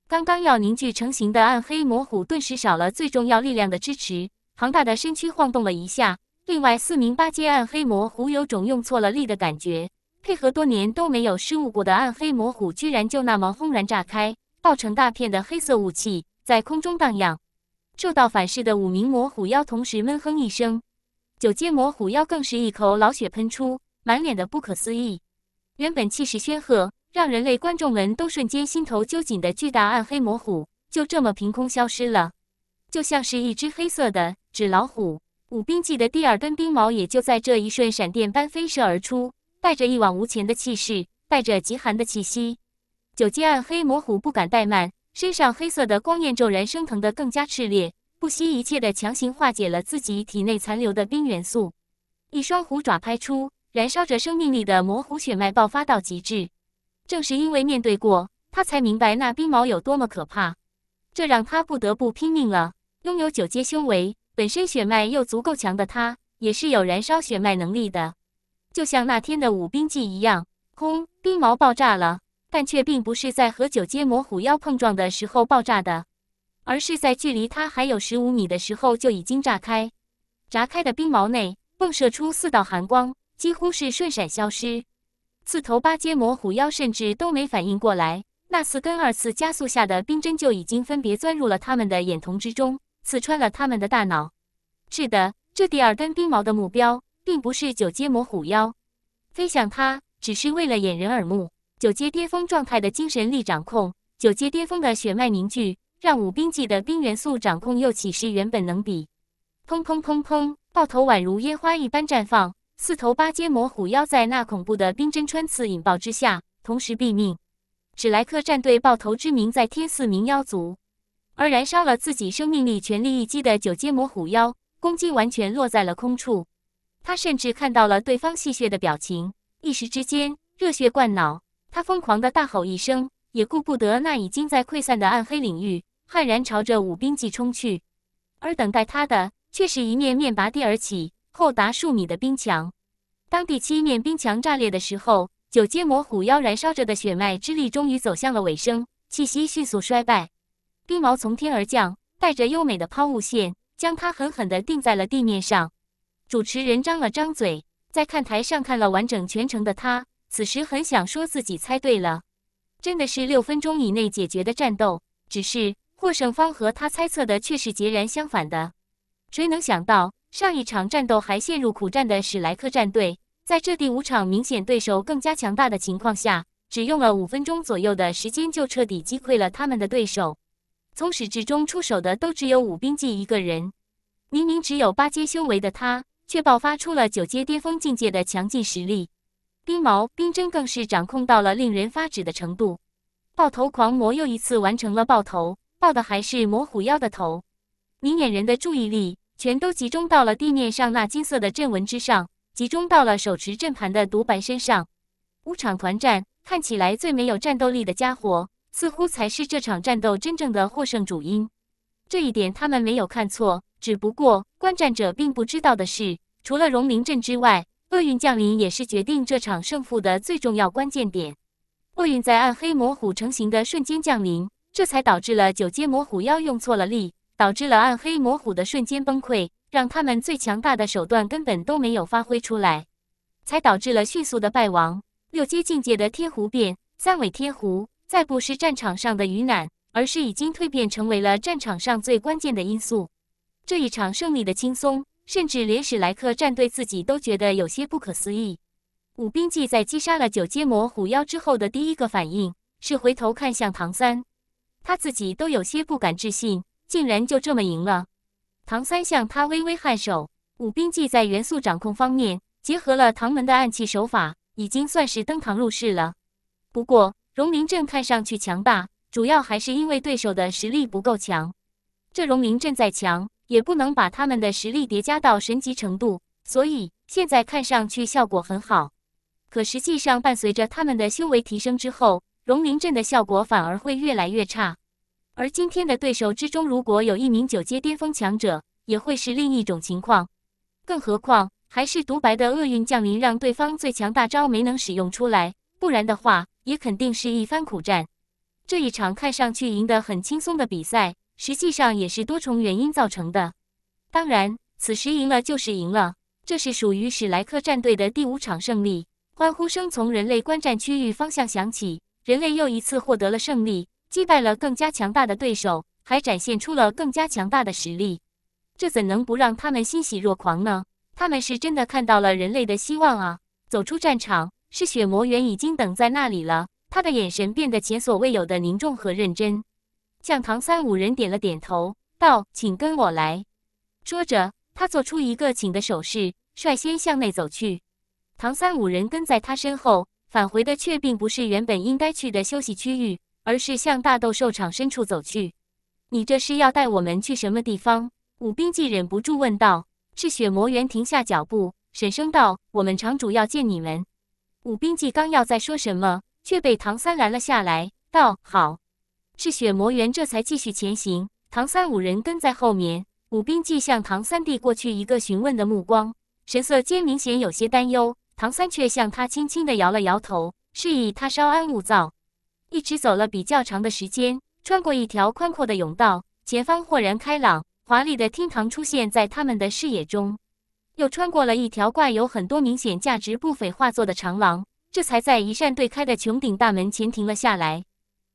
刚刚要凝聚成型的暗黑魔虎顿时少了最重要力量的支持，庞大的身躯晃动了一下。另外四名八阶暗黑魔虎有种用错了力的感觉，配合多年都没有失误过的暗黑魔虎，居然就那么轰然炸开，爆成大片的黑色雾气在空中荡漾。受到反噬的五名魔虎妖同时闷哼一声，九阶魔虎妖更是一口老血喷出，满脸的不可思议。原本气势煊赫，让人类观众们都瞬间心头揪紧的巨大暗黑魔虎，就这么凭空消失了，就像是一只黑色的纸老虎。武冰记的第二根冰矛也就在这一瞬闪电般飞射而出，带着一往无前的气势，带着极寒的气息。九阶暗黑魔虎不敢怠慢，身上黑色的光焰骤然升腾的更加炽烈，不惜一切的强行化解了自己体内残留的冰元素。一双虎爪拍出。燃烧着生命力的魔虎血脉爆发到极致，正是因为面对过他，才明白那冰矛有多么可怕。这让他不得不拼命了。拥有九阶修为，本身血脉又足够强的他，也是有燃烧血脉能力的。就像那天的五冰技一样，轰！冰矛爆炸了，但却并不是在和九阶魔虎妖碰撞的时候爆炸的，而是在距离他还有十五米的时候就已经炸开。炸开的冰矛内迸射出四道寒光。几乎是瞬闪消失，四头八阶魔虎妖甚至都没反应过来，那四根二次加速下的冰针就已经分别钻入了他们的眼瞳之中，刺穿了他们的大脑。是的，这第二根冰矛的目标并不是九阶魔虎妖，飞向它只是为了掩人耳目。九阶巅峰状态的精神力掌控，九阶巅峰的血脉凝聚，让武冰技的冰元素掌控又岂是原本能比？砰砰砰砰，爆头宛如烟花一般绽放。四头八阶魔虎妖在那恐怖的冰针穿刺引爆之下，同时毙命。史莱克战队爆头之名在天四名妖族，而燃烧了自己生命力全力一击的九阶魔虎妖攻击完全落在了空处。他甚至看到了对方戏谑的表情，一时之间热血灌脑，他疯狂的大吼一声，也顾不得那已经在溃散的暗黑领域，悍然朝着五兵祭冲去。而等待他的，却是一面面拔地而起。厚达数米的冰墙，当第七面冰墙炸裂的时候，九阶魔虎妖燃烧着的血脉之力终于走向了尾声，气息迅速衰败。冰矛从天而降，带着优美的抛物线，将他狠狠地钉在了地面上。主持人张了张嘴，在看台上看了完整全程的他，此时很想说自己猜对了，真的是六分钟以内解决的战斗。只是获胜方和他猜测的却是截然相反的，谁能想到？上一场战斗还陷入苦战的史莱克战队，在这第五场明显对手更加强大的情况下，只用了五分钟左右的时间就彻底击溃了他们的对手。从始至终出手的都只有武冰纪一个人，明明只有八阶修为的他，却爆发出了九阶巅峰境界的强劲实力。冰矛、冰针更是掌控到了令人发指的程度。爆头狂魔又一次完成了爆头，爆的还是魔虎妖的头。明眼人的注意力。全都集中到了地面上那金色的阵纹之上，集中到了手持阵盘的独白身上。五场团战看起来最没有战斗力的家伙，似乎才是这场战斗真正的获胜主因。这一点他们没有看错。只不过观战者并不知道的是，除了荣鳞阵之外，厄运降临也是决定这场胜负的最重要关键点。厄运在暗黑魔虎成型的瞬间降临，这才导致了九阶魔虎妖用错了力。导致了暗黑魔虎的瞬间崩溃，让他们最强大的手段根本都没有发挥出来，才导致了迅速的败亡。六阶境界的天狐变三尾天狐，再不是战场上的余难，而是已经蜕变成为了战场上最关键的因素。这一场胜利的轻松，甚至连史莱克战队自己都觉得有些不可思议。武冰纪在击杀了九阶魔虎妖之后的第一个反应是回头看向唐三，他自己都有些不敢置信。竟然就这么赢了！唐三向他微微颔首。武兵技在元素掌控方面结合了唐门的暗器手法，已经算是登堂入室了。不过，龙鳞阵看上去强大，主要还是因为对手的实力不够强。这龙鳞阵再强，也不能把他们的实力叠加到神级程度，所以现在看上去效果很好。可实际上，伴随着他们的修为提升之后，龙鳞阵的效果反而会越来越差。而今天的对手之中，如果有一名九阶巅峰强者，也会是另一种情况。更何况还是独白的厄运降临，让对方最强大招没能使用出来，不然的话，也肯定是一番苦战。这一场看上去赢得很轻松的比赛，实际上也是多重原因造成的。当然，此时赢了就是赢了，这是属于史莱克战队的第五场胜利。欢呼声从人类观战区域方向响起，人类又一次获得了胜利。击败了更加强大的对手，还展现出了更加强大的实力，这怎能不让他们欣喜若狂呢？他们是真的看到了人类的希望啊！走出战场，是血魔猿已经等在那里了。他的眼神变得前所未有的凝重和认真，向唐三五人点了点头，道：“请跟我来。”说着，他做出一个请的手势，率先向内走去。唐三五人跟在他身后，返回的却并不是原本应该去的休息区域。而是向大斗兽场深处走去。你这是要带我们去什么地方？武冰纪忍不住问道。赤血魔猿停下脚步，沉声道：“我们场主要见你们。”武冰纪刚要再说什么，却被唐三拦了下来，道：“好。”赤血魔猿这才继续前行，唐三五人跟在后面。武冰纪向唐三递过去一个询问的目光，神色间明显有些担忧。唐三却向他轻轻的摇了摇头，示意他稍安勿躁。一直走了比较长的时间，穿过一条宽阔的甬道，前方豁然开朗，华丽的厅堂出现在他们的视野中。又穿过了一条挂有很多明显价值不菲画作的长廊，这才在一扇对开的穹顶大门前停了下来。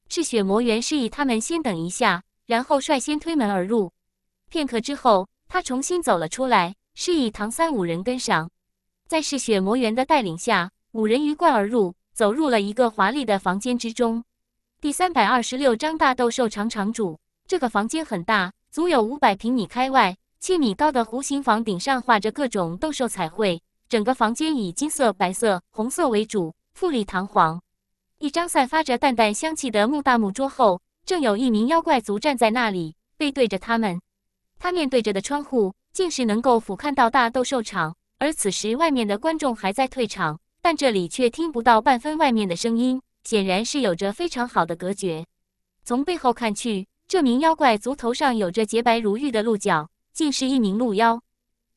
嗜血魔猿示意他们先等一下，然后率先推门而入。片刻之后，他重新走了出来，示意唐三五人跟上。在嗜血魔猿的带领下，五人鱼贯而入。走入了一个华丽的房间之中。第三百二十六章大斗兽场场主。这个房间很大，足有五百平米开外，七米高的弧形房顶上画着各种斗兽彩绘。整个房间以金色、白色、红色为主，富丽堂皇。一张散发着淡淡香气的木大木桌后，正有一名妖怪族站在那里，背对着他们。他面对着的窗户，竟是能够俯瞰到大斗兽场。而此时，外面的观众还在退场。但这里却听不到半分外面的声音，显然是有着非常好的隔绝。从背后看去，这名妖怪足头上有着洁白如玉的鹿角，竟是一名鹿妖。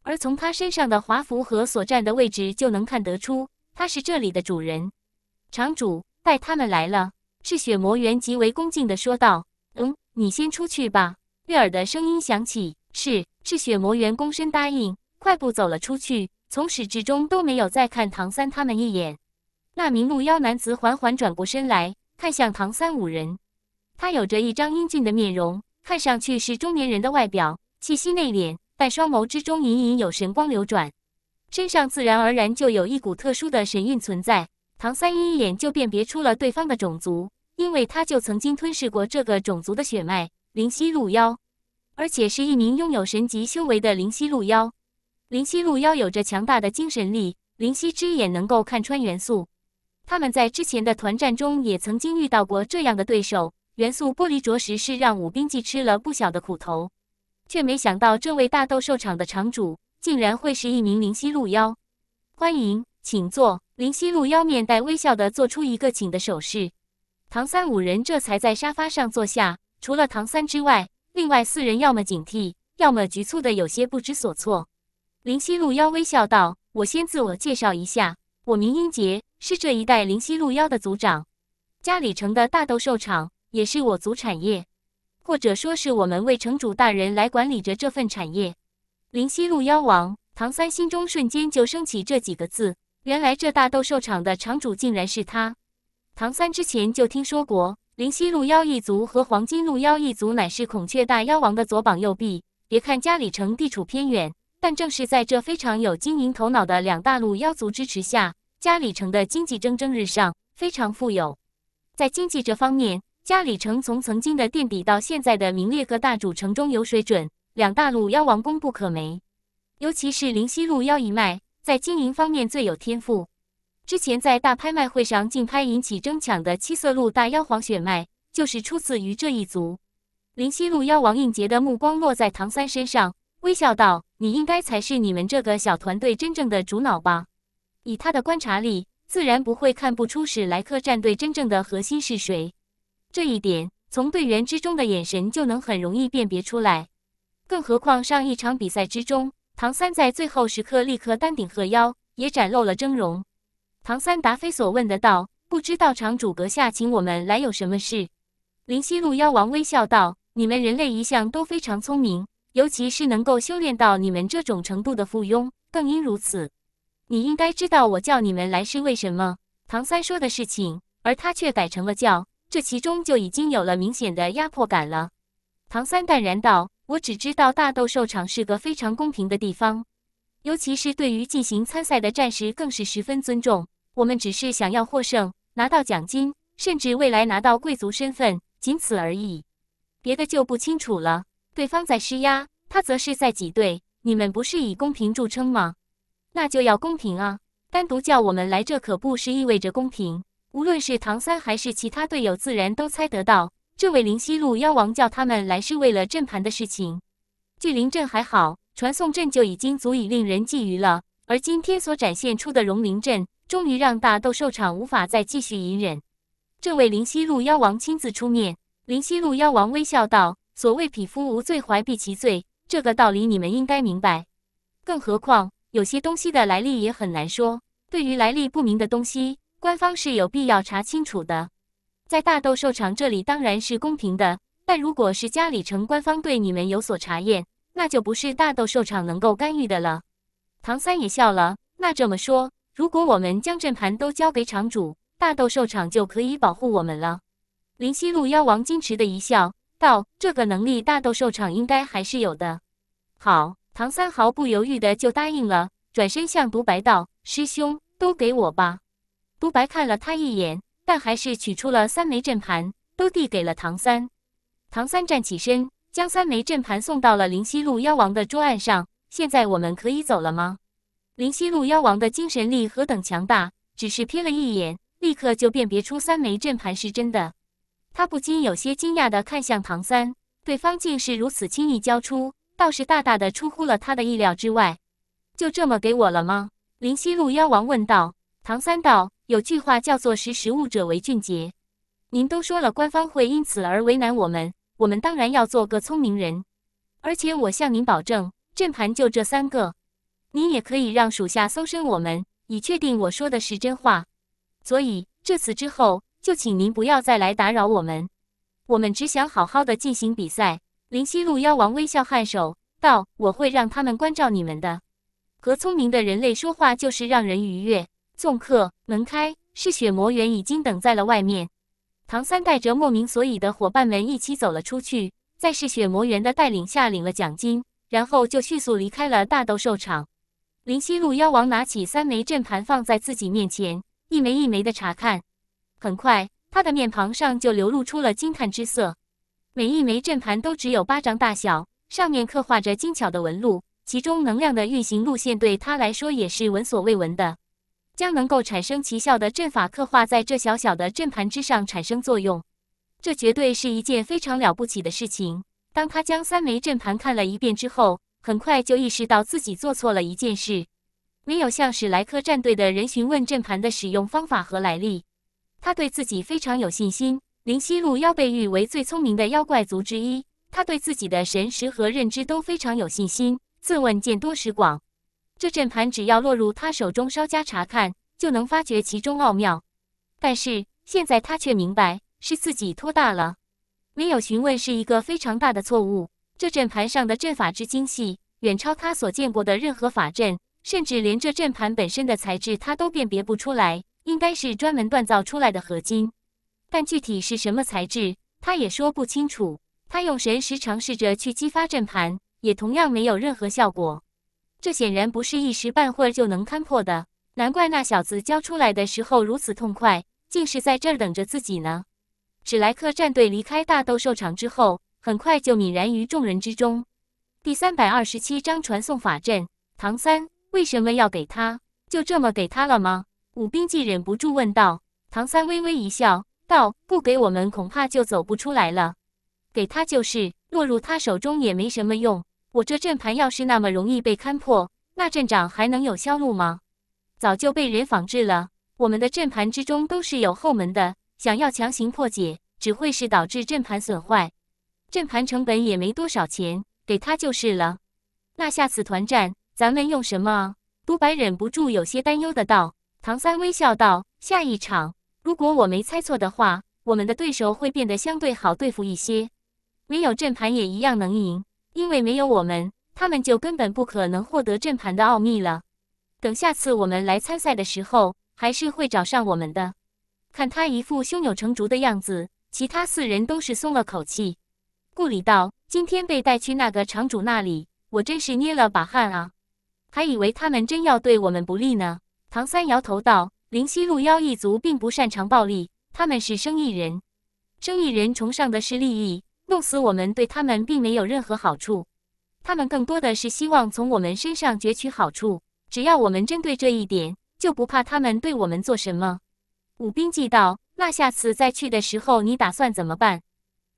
而从他身上的华服和所站的位置就能看得出，他是这里的主人。场主带他们来了，赤血魔猿极为恭敬地说道：“嗯，你先出去吧。”悦耳的声音响起：“是。”赤血魔猿躬身答应，快步走了出去。从始至终都没有再看唐三他们一眼。那名鹿妖男子缓缓转过身来，看向唐三五人。他有着一张英俊的面容，看上去是中年人的外表，气息内敛，但双眸之中隐隐有神光流转，身上自然而然就有一股特殊的神韵存在。唐三一眼就辨别出了对方的种族，因为他就曾经吞噬过这个种族的血脉——灵犀鹿妖，而且是一名拥有神级修为的灵犀鹿妖。灵犀鹿妖有着强大的精神力，灵犀之眼能够看穿元素。他们在之前的团战中也曾经遇到过这样的对手，元素剥离着实是让武兵记吃了不小的苦头。却没想到这位大斗兽场的场主竟然会是一名灵犀鹿妖。欢迎，请坐。灵犀鹿妖面带微笑的做出一个请的手势，唐三五人这才在沙发上坐下。除了唐三之外，另外四人要么警惕，要么局促的有些不知所措。灵犀鹿妖微笑道：“我先自我介绍一下，我名英杰，是这一代灵犀鹿妖的族长。嘉里城的大斗兽场也是我族产业，或者说是我们为城主大人来管理着这份产业。”灵犀鹿妖王唐三心中瞬间就升起这几个字：原来这大斗兽场的场主竟然是他。唐三之前就听说过，灵犀鹿妖一族和黄金鹿妖一族乃是孔雀大妖王的左膀右臂。别看嘉里城地处偏远。但正是在这非常有经营头脑的两大路妖族支持下，嘉里城的经济蒸蒸日上，非常富有。在经济这方面，嘉里城从曾经的垫底到现在的名列各大主城中有水准，两大路妖王功不可没。尤其是灵犀路妖一脉，在经营方面最有天赋。之前在大拍卖会上竞拍引起争抢的七色鹿大妖皇血脉，就是出自于这一族。灵犀路妖王应劫的目光落在唐三身上。微笑道：“你应该才是你们这个小团队真正的主脑吧？以他的观察力，自然不会看不出史莱克战队真正的核心是谁。这一点，从队员之中的眼神就能很容易辨别出来。更何况上一场比赛之中，唐三在最后时刻立刻丹顶鹤妖，也展露了峥嵘。”唐三答非所问的道：“不知道场主阁下请我们来有什么事？”灵犀鹿妖王微笑道：“你们人类一向都非常聪明。”尤其是能够修炼到你们这种程度的附庸，更因如此。你应该知道我叫你们来是为什么。唐三说的事情，而他却改成了叫，这其中就已经有了明显的压迫感了。唐三淡然道：“我只知道大斗兽场是个非常公平的地方，尤其是对于进行参赛的战士，更是十分尊重。我们只是想要获胜，拿到奖金，甚至未来拿到贵族身份，仅此而已，别的就不清楚了。”对方在施压，他则是在挤兑。你们不是以公平著称吗？那就要公平啊！单独叫我们来，这可不是意味着公平。无论是唐三还是其他队友，自然都猜得到，这位灵犀路妖王叫他们来是为了阵盘的事情。巨灵阵还好，传送阵就已经足以令人觊觎了。而今天所展现出的龙鳞阵，终于让大斗兽场无法再继续隐忍。这位灵犀路妖王亲自出面。灵犀路妖王微笑道。所谓“匹夫无罪，怀璧其罪”，这个道理你们应该明白。更何况有些东西的来历也很难说。对于来历不明的东西，官方是有必要查清楚的。在大斗兽场这里当然是公平的，但如果是嘉里城官方对你们有所查验，那就不是大斗兽场能够干预的了。唐三也笑了。那这么说，如果我们将阵盘都交给场主，大斗兽场就可以保护我们了。林夕路妖王矜持的一笑。道：“这个能力，大斗兽场应该还是有的。”好，唐三毫不犹豫的就答应了，转身向独白道：“师兄，都给我吧。”独白看了他一眼，但还是取出了三枚阵盘，都递给了唐三。唐三站起身，将三枚阵盘送到了灵犀鹿妖王的桌案上。现在我们可以走了吗？灵犀鹿妖王的精神力何等强大，只是瞥了一眼，立刻就辨别出三枚阵盘是真的。他不禁有些惊讶地看向唐三，对方竟是如此轻易交出，倒是大大的出乎了他的意料之外。就这么给我了吗？灵犀路妖王问道。唐三道：“有句话叫做识时务者为俊杰，您都说了官方会因此而为难我们，我们当然要做个聪明人。而且我向您保证，阵盘就这三个，您也可以让属下搜身我们，以确定我说的是真话。所以这次之后。”就请您不要再来打扰我们，我们只想好好的进行比赛。灵犀路妖王微笑颔首道：“我会让他们关照你们的。”和聪明的人类说话就是让人愉悦。送客门开，嗜血魔猿已经等在了外面。唐三带着莫名所以的伙伴们一起走了出去，在嗜血魔猿的带领下领了奖金，然后就迅速离开了大斗兽场。灵犀路妖王拿起三枚阵盘放在自己面前，一枚一枚的查看。很快，他的面庞上就流露出了惊叹之色。每一枚阵盘都只有巴掌大小，上面刻画着精巧的纹路，其中能量的运行路线对他来说也是闻所未闻的。将能够产生奇效的阵法刻画在这小小的阵盘之上，产生作用，这绝对是一件非常了不起的事情。当他将三枚阵盘看了一遍之后，很快就意识到自己做错了一件事：没有向史莱克战队的人询问阵盘的使用方法和来历。他对自己非常有信心。灵犀路妖被誉为最聪明的妖怪族之一，他对自己的神识和认知都非常有信心，自问见多识广。这阵盘只要落入他手中，稍加查看，就能发觉其中奥妙。但是现在他却明白，是自己拖大了，没有询问是一个非常大的错误。这阵盘上的阵法之精细，远超他所见过的任何法阵，甚至连这阵盘本身的材质，他都辨别不出来。应该是专门锻造出来的合金，但具体是什么材质，他也说不清楚。他用神石尝试着去激发阵盘，也同样没有任何效果。这显然不是一时半会儿就能看破的。难怪那小子交出来的时候如此痛快，竟是在这儿等着自己呢。史莱克战队离开大斗兽场之后，很快就泯然于众人之中。第三百二十七章传送法阵。唐三为什么要给他？就这么给他了吗？武兵记忍不住问道：“唐三微微一笑，道：‘不给我们，恐怕就走不出来了。给他就是，落入他手中也没什么用。我这阵盘要是那么容易被看破，那阵长还能有销路吗？早就被人仿制了。我们的阵盘之中都是有后门的，想要强行破解，只会是导致阵盘损坏。阵盘成本也没多少钱，给他就是了。那下次团战，咱们用什么？’独白忍不住有些担忧的道。”唐三微笑道：“下一场，如果我没猜错的话，我们的对手会变得相对好对付一些。没有阵盘也一样能赢，因为没有我们，他们就根本不可能获得阵盘的奥秘了。等下次我们来参赛的时候，还是会找上我们的。”看他一副胸有成竹的样子，其他四人都是松了口气。顾里道：“今天被带去那个场主那里，我真是捏了把汗啊！还以为他们真要对我们不利呢。”唐三摇头道：“灵犀鹿妖一族并不擅长暴力，他们是生意人，生意人崇尚的是利益。弄死我们对他们并没有任何好处，他们更多的是希望从我们身上攫取好处。只要我们针对这一点，就不怕他们对我们做什么。”武冰记道：“那下次再去的时候，你打算怎么办？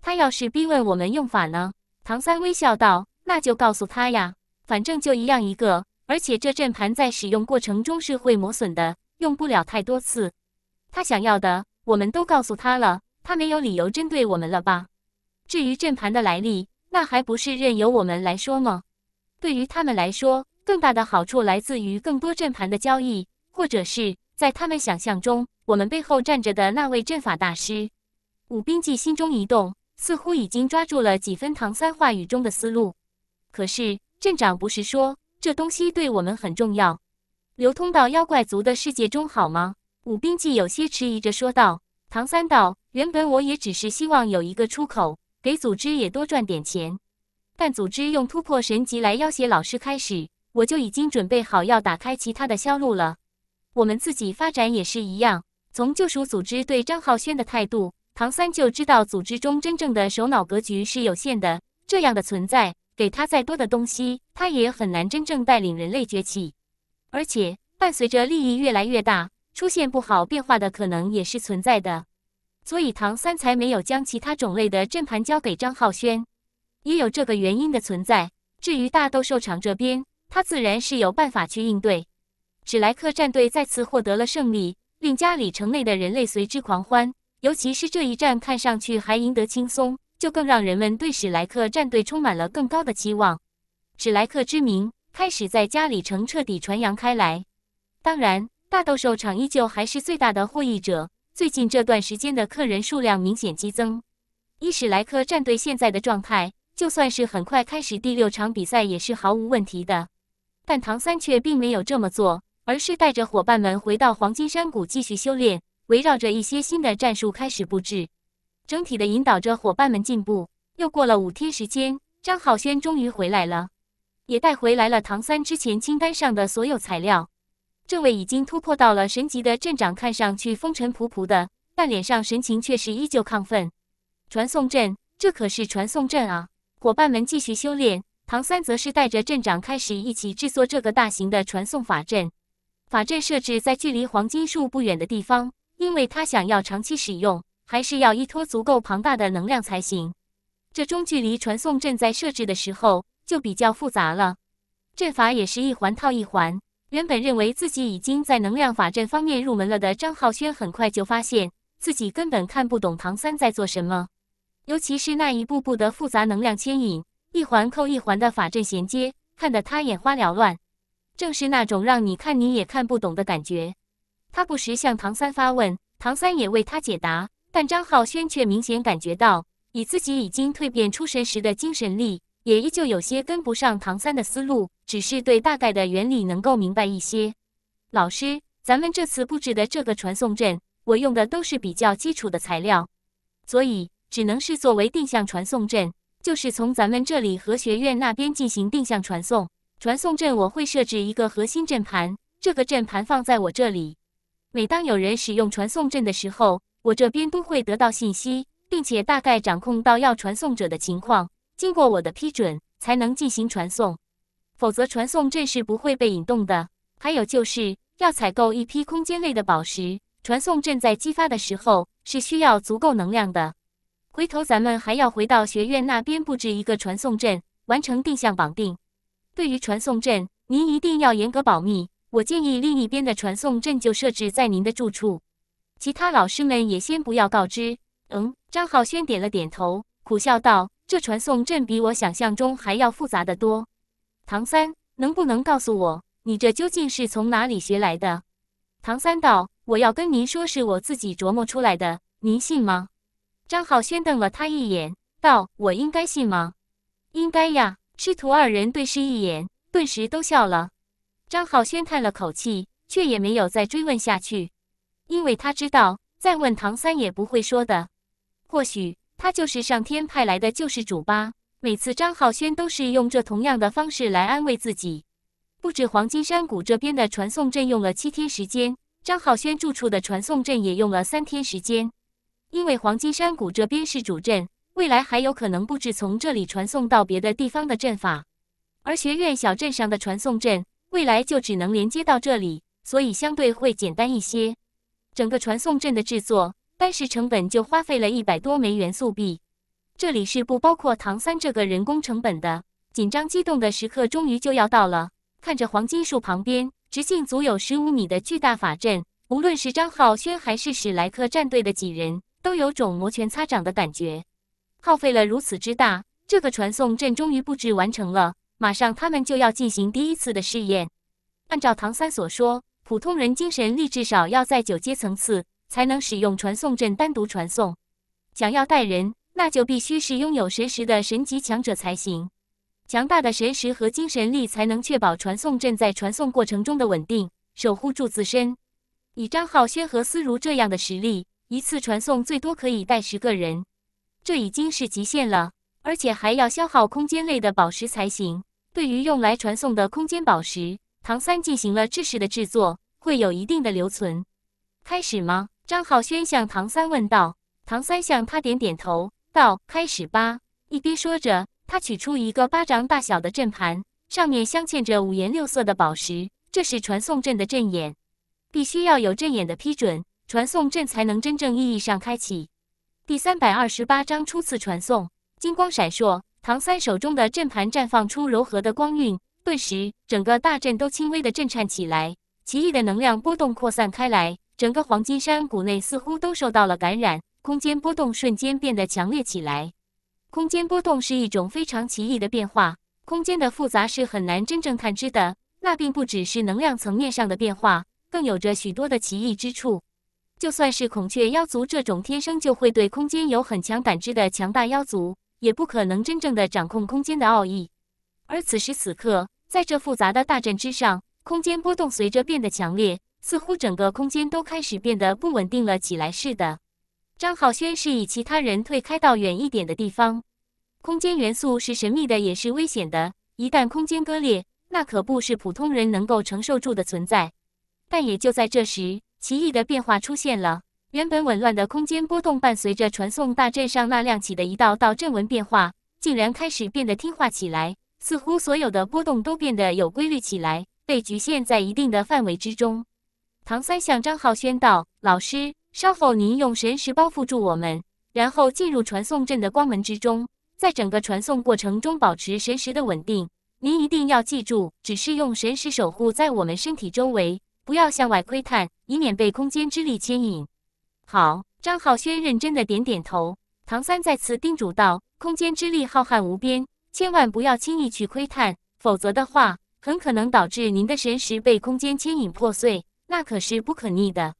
他要是逼问我们用法呢？”唐三微笑道：“那就告诉他呀，反正就一样一个。”而且这阵盘在使用过程中是会磨损的，用不了太多次。他想要的，我们都告诉他了，他没有理由针对我们了吧？至于阵盘的来历，那还不是任由我们来说吗？对于他们来说，更大的好处来自于更多阵盘的交易，或者是在他们想象中，我们背后站着的那位阵法大师。武兵记心中一动，似乎已经抓住了几分唐三话语中的思路。可是镇长不是说？这东西对我们很重要，流通到妖怪族的世界中好吗？武兵记有些迟疑着说道。唐三道：“原本我也只是希望有一个出口，给组织也多赚点钱。但组织用突破神级来要挟老师开始，我就已经准备好要打开其他的销路了。我们自己发展也是一样。从救赎组织对张浩轩的态度，唐三就知道组织中真正的首脑格局是有限的。这样的存在。”给他再多的东西，他也很难真正带领人类崛起。而且，伴随着利益越来越大，出现不好变化的可能也是存在的。所以，唐三才没有将其他种类的阵盘交给张浩轩，也有这个原因的存在。至于大斗兽场这边，他自然是有办法去应对。史莱克战队再次获得了胜利，令家里城内的人类随之狂欢。尤其是这一战，看上去还赢得轻松。就更让人们对史莱克战队充满了更高的期望，史莱克之名开始在加里城彻底传扬开来。当然，大斗兽场依旧还是最大的获益者，最近这段时间的客人数量明显激增。以史莱克战队现在的状态，就算是很快开始第六场比赛也是毫无问题的。但唐三却并没有这么做，而是带着伙伴们回到黄金山谷继续修炼，围绕着一些新的战术开始布置。整体的引导着伙伴们进步。又过了五天时间，张浩轩终于回来了，也带回来了唐三之前清单上的所有材料。这位已经突破到了神级的镇长，看上去风尘仆仆的，但脸上神情却是依旧亢奋。传送阵，这可是传送阵啊！伙伴们继续修炼，唐三则是带着镇长开始一起制作这个大型的传送法阵。法阵设置在距离黄金树不远的地方，因为他想要长期使用。还是要依托足够庞大的能量才行。这中距离传送阵在设置的时候就比较复杂了，阵法也是一环套一环。原本认为自己已经在能量法阵方面入门了的张浩轩，很快就发现自己根本看不懂唐三在做什么，尤其是那一步步的复杂能量牵引，一环扣一环的法阵衔接，看得他眼花缭乱。正是那种让你看你也看不懂的感觉。他不时向唐三发问，唐三也为他解答。但张浩轩却明显感觉到，以自己已经蜕变出神时的精神力，也依旧有些跟不上唐三的思路，只是对大概的原理能够明白一些。老师，咱们这次布置的这个传送阵，我用的都是比较基础的材料，所以只能是作为定向传送阵，就是从咱们这里和学院那边进行定向传送。传送阵我会设置一个核心阵盘，这个阵盘放在我这里，每当有人使用传送阵的时候。我这边都会得到信息，并且大概掌控到要传送者的情况，经过我的批准才能进行传送，否则传送阵是不会被引动的。还有就是要采购一批空间类的宝石，传送阵在激发的时候是需要足够能量的。回头咱们还要回到学院那边布置一个传送阵，完成定向绑定。对于传送阵，您一定要严格保密。我建议另一边的传送阵就设置在您的住处。其他老师们也先不要告知。嗯，张浩轩点了点头，苦笑道：“这传送阵比我想象中还要复杂的多。”唐三，能不能告诉我，你这究竟是从哪里学来的？唐三道：“我要跟您说，是我自己琢磨出来的，您信吗？”张浩轩瞪了他一眼，道：“我应该信吗？”“应该呀。”师徒二人对视一眼，顿时都笑了。张浩轩叹了口气，却也没有再追问下去。因为他知道，再问唐三也不会说的。或许他就是上天派来的救世主吧。每次张浩轩都是用这同样的方式来安慰自己。布置黄金山谷这边的传送阵用了七天时间，张浩轩住处的传送阵也用了三天时间。因为黄金山谷这边是主阵，未来还有可能布置从这里传送到别的地方的阵法，而学院小镇上的传送阵未来就只能连接到这里，所以相对会简单一些。整个传送阵的制作，单是成本就花费了一百多枚元素币，这里是不包括唐三这个人工成本的。紧张激动的时刻终于就要到了，看着黄金树旁边直径足有十五米的巨大法阵，无论是张浩轩还是史莱克战队的几人都有种摩拳擦掌的感觉。耗费了如此之大，这个传送阵终于布置完成了，马上他们就要进行第一次的试验。按照唐三所说。普通人精神力至少要在九阶层次，才能使用传送阵单独传送。想要带人，那就必须是拥有神识的神级强者才行。强大的神识和精神力才能确保传送阵在传送过程中的稳定，守护住自身。以张浩轩和思如这样的实力，一次传送最多可以带十个人，这已经是极限了。而且还要消耗空间类的宝石才行。对于用来传送的空间宝石。唐三进行了制式的制作，会有一定的留存。开始吗？张浩轩向唐三问道。唐三向他点点头，道：“开始吧。”一边说着，他取出一个巴掌大小的阵盘，上面镶嵌着五颜六色的宝石。这是传送阵的阵眼，必须要有阵眼的批准，传送阵才能真正意义上开启。第三百二十八章初次传送。金光闪烁，唐三手中的阵盘绽放出柔和的光晕。顿时，整个大阵都轻微的震颤起来，奇异的能量波动扩散开来，整个黄金山谷内似乎都受到了感染，空间波动瞬间变得强烈起来。空间波动是一种非常奇异的变化，空间的复杂是很难真正探知的，那并不只是能量层面上的变化，更有着许多的奇异之处。就算是孔雀妖族这种天生就会对空间有很强感知的强大妖族，也不可能真正的掌控空间的奥义。而此时此刻，在这复杂的大阵之上，空间波动随着变得强烈，似乎整个空间都开始变得不稳定了起来似的。张浩轩示意其他人退开到远一点的地方。空间元素是神秘的，也是危险的。一旦空间割裂，那可不是普通人能够承受住的存在。但也就在这时，奇异的变化出现了。原本紊乱的空间波动，伴随着传送大阵上那亮起的一道道阵纹变化，竟然开始变得听话起来。似乎所有的波动都变得有规律起来，被局限在一定的范围之中。唐三向张浩轩道：“老师，稍后您用神石包覆住我们，然后进入传送阵的光门之中，在整个传送过程中保持神石的稳定。您一定要记住，只是用神石守护在我们身体周围，不要向外窥探，以免被空间之力牵引。”好，张浩轩认真的点点头。唐三再次叮嘱道：“空间之力浩瀚无边。”千万不要轻易去窥探，否则的话，很可能导致您的神识被空间牵引破碎，那可是不可逆的。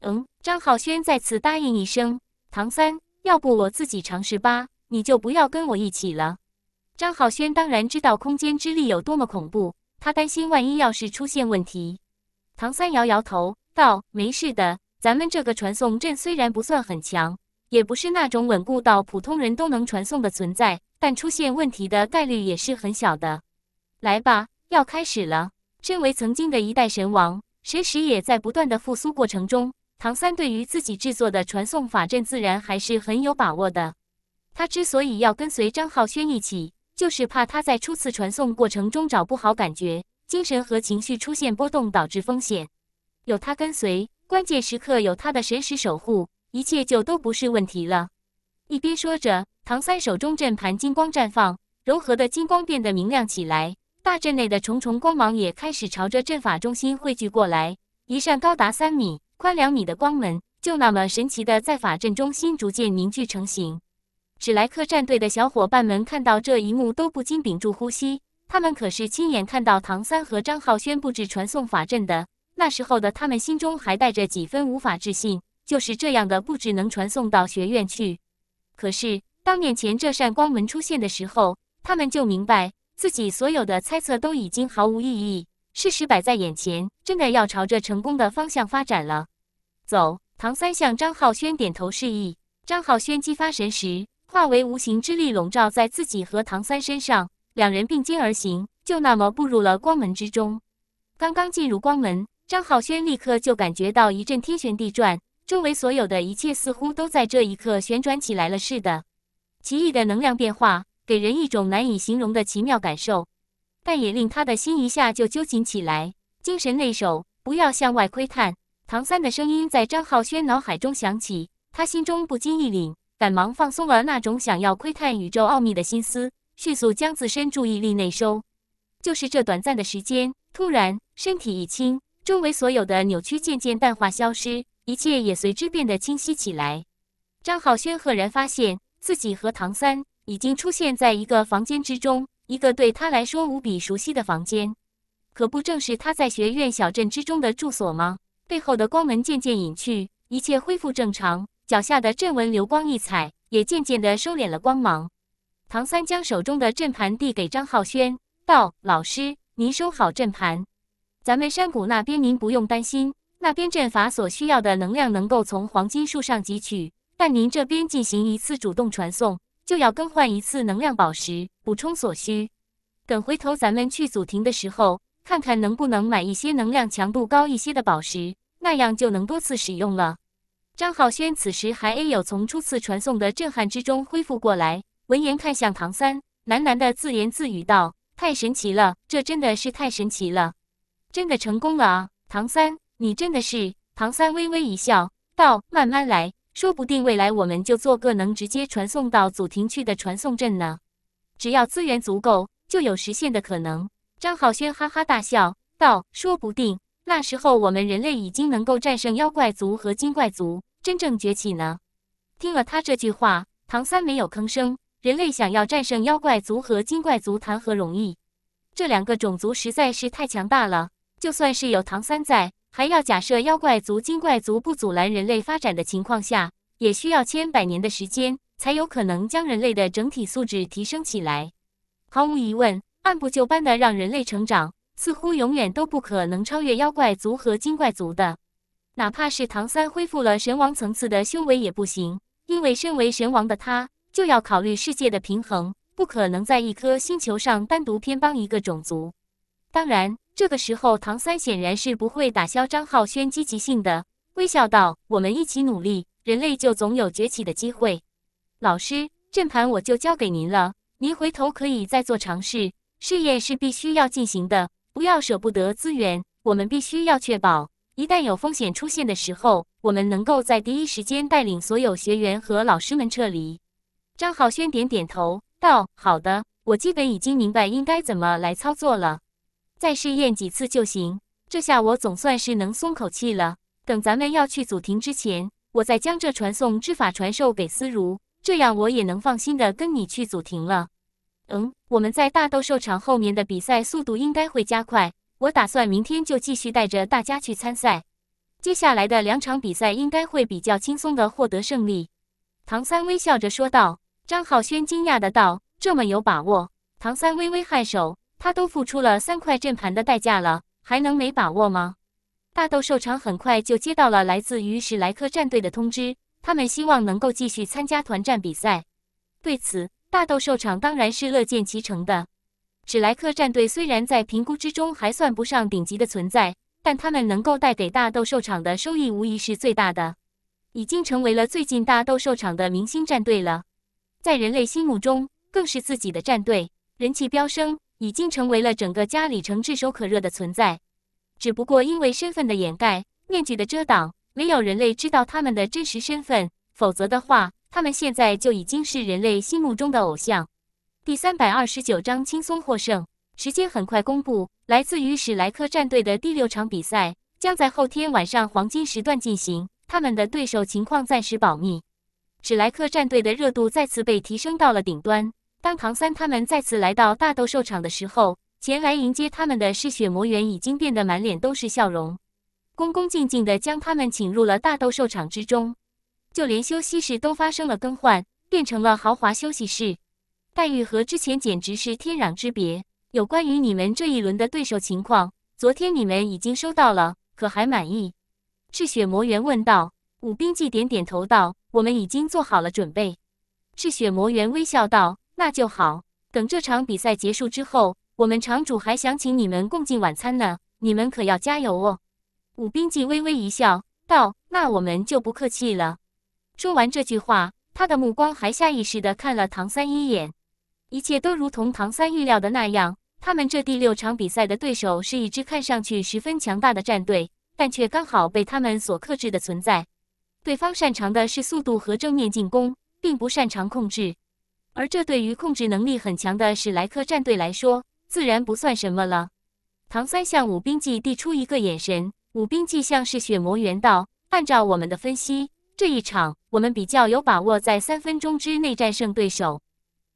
嗯，张浩轩再次答应一声。唐三，要不我自己尝试吧，你就不要跟我一起了。张浩轩当然知道空间之力有多么恐怖，他担心万一要是出现问题。唐三摇摇头道：“没事的，咱们这个传送阵虽然不算很强。”也不是那种稳固到普通人都能传送的存在，但出现问题的概率也是很小的。来吧，要开始了。身为曾经的一代神王，神识也在不断的复苏过程中，唐三对于自己制作的传送法阵自然还是很有把握的。他之所以要跟随张浩轩一起，就是怕他在初次传送过程中找不好感觉，精神和情绪出现波动导致风险。有他跟随，关键时刻有他的神识守护。一切就都不是问题了。一边说着，唐三手中阵盘金光绽放，柔和的金光变得明亮起来，大阵内的重重光芒也开始朝着阵法中心汇聚过来。一扇高达三米、宽两米的光门，就那么神奇的在法阵中心逐渐凝聚成型。史莱克战队的小伙伴们看到这一幕，都不禁屏住呼吸。他们可是亲眼看到唐三和张浩轩布置传送法阵的，那时候的他们心中还带着几分无法置信。就是这样的布置能传送到学院去。可是当面前这扇光门出现的时候，他们就明白自己所有的猜测都已经毫无意义。事实摆在眼前，真的要朝着成功的方向发展了。走，唐三向张浩轩点头示意。张浩轩激发神识，化为无形之力笼罩在自己和唐三身上，两人并肩而行，就那么步入了光门之中。刚刚进入光门，张浩轩立刻就感觉到一阵天旋地转。周围所有的一切似乎都在这一刻旋转起来了似的，奇异的能量变化给人一种难以形容的奇妙感受，但也令他的心一下就揪紧起来，精神内守，不要向外窥探。唐三的声音在张浩轩脑海中响起，他心中不禁一凛，赶忙放松了那种想要窥探宇宙奥秘的心思，迅速将自身注意力内收。就是这短暂的时间，突然身体一轻，周围所有的扭曲渐渐淡化消失。一切也随之变得清晰起来。张浩轩赫然发现自己和唐三已经出现在一个房间之中，一个对他来说无比熟悉的房间，可不正是他在学院小镇之中的住所吗？背后的光门渐渐隐去，一切恢复正常，脚下的阵纹流光溢彩，也渐渐地收敛了光芒。唐三将手中的阵盘递给张浩轩，道：“老师，您收好阵盘，咱们山谷那边您不用担心。”那边阵法所需要的能量能够从黄金树上汲取，但您这边进行一次主动传送，就要更换一次能量宝石，补充所需。等回头咱们去祖庭的时候，看看能不能买一些能量强度高一些的宝石，那样就能多次使用了。张浩轩此时还没有从初次传送的震撼之中恢复过来，闻言看向唐三，喃喃的自言自语道：“太神奇了，这真的是太神奇了，真的成功了啊！”唐三。你真的是唐三，微微一笑，道：“慢慢来，说不定未来我们就做个能直接传送到祖庭去的传送阵呢。只要资源足够，就有实现的可能。”张浩轩哈哈大笑，道：“说不定那时候我们人类已经能够战胜妖怪族和精怪族，真正崛起呢。”听了他这句话，唐三没有吭声。人类想要战胜妖怪族和精怪族，谈何容易？这两个种族实在是太强大了，就算是有唐三在。还要假设妖怪族、精怪族不阻拦人类发展的情况下，也需要千百年的时间才有可能将人类的整体素质提升起来。毫无疑问，按部就班的让人类成长，似乎永远都不可能超越妖怪族和精怪族的。哪怕是唐三恢复了神王层次的修为也不行，因为身为神王的他就要考虑世界的平衡，不可能在一颗星球上单独偏帮一个种族。当然。这个时候，唐三显然是不会打消张浩轩积极性的，微笑道：“我们一起努力，人类就总有崛起的机会。”老师，阵盘我就交给您了，您回头可以再做尝试。试验是必须要进行的，不要舍不得资源，我们必须要确保，一旦有风险出现的时候，我们能够在第一时间带领所有学员和老师们撤离。张浩轩点点头，道：“好的，我基本已经明白应该怎么来操作了。”再试验几次就行，这下我总算是能松口气了。等咱们要去祖庭之前，我再将这传送之法传授给思如，这样我也能放心的跟你去祖庭了。嗯，我们在大斗兽场后面的比赛速度应该会加快，我打算明天就继续带着大家去参赛。接下来的两场比赛应该会比较轻松的获得胜利。唐三微笑着说道。张浩轩惊讶的道：“这么有把握？”唐三微微颔首。他都付出了三块阵盘的代价了，还能没把握吗？大斗兽场很快就接到了来自于史莱克战队的通知，他们希望能够继续参加团战比赛。对此，大斗兽场当然是乐见其成的。史莱克战队虽然在评估之中还算不上顶级的存在，但他们能够带给大斗兽场的收益无疑是最大的，已经成为了最近大斗兽场的明星战队了，在人类心目中更是自己的战队，人气飙升。已经成为了整个家里城炙手可热的存在，只不过因为身份的掩盖、面具的遮挡，没有人类知道他们的真实身份。否则的话，他们现在就已经是人类心目中的偶像。第三百二十九章轻松获胜。时间很快公布，来自于史莱克战队的第六场比赛将在后天晚上黄金时段进行，他们的对手情况暂时保密。史莱克战队的热度再次被提升到了顶端。当唐三他们再次来到大斗兽场的时候，前来迎接他们的是血魔猿，已经变得满脸都是笑容，恭恭敬敬的将他们请入了大斗兽场之中。就连休息室都发生了更换，变成了豪华休息室，待遇和之前简直是天壤之别。有关于你们这一轮的对手情况，昨天你们已经收到了，可还满意？赤血魔猿问道。武冰纪点点头道：“我们已经做好了准备。”赤血魔猿微笑道。那就好。等这场比赛结束之后，我们场主还想请你们共进晚餐呢，你们可要加油哦。武冰季微微一笑，道：“那我们就不客气了。”说完这句话，他的目光还下意识地看了唐三一眼。一切都如同唐三预料的那样，他们这第六场比赛的对手是一支看上去十分强大的战队，但却刚好被他们所克制的存在。对方擅长的是速度和正面进攻，并不擅长控制。而这对于控制能力很强的史莱克战队来说，自然不算什么了。唐三向武冰纪递出一个眼神，武冰纪像是血魔猿道：“按照我们的分析，这一场我们比较有把握，在三分钟之内战胜对手。”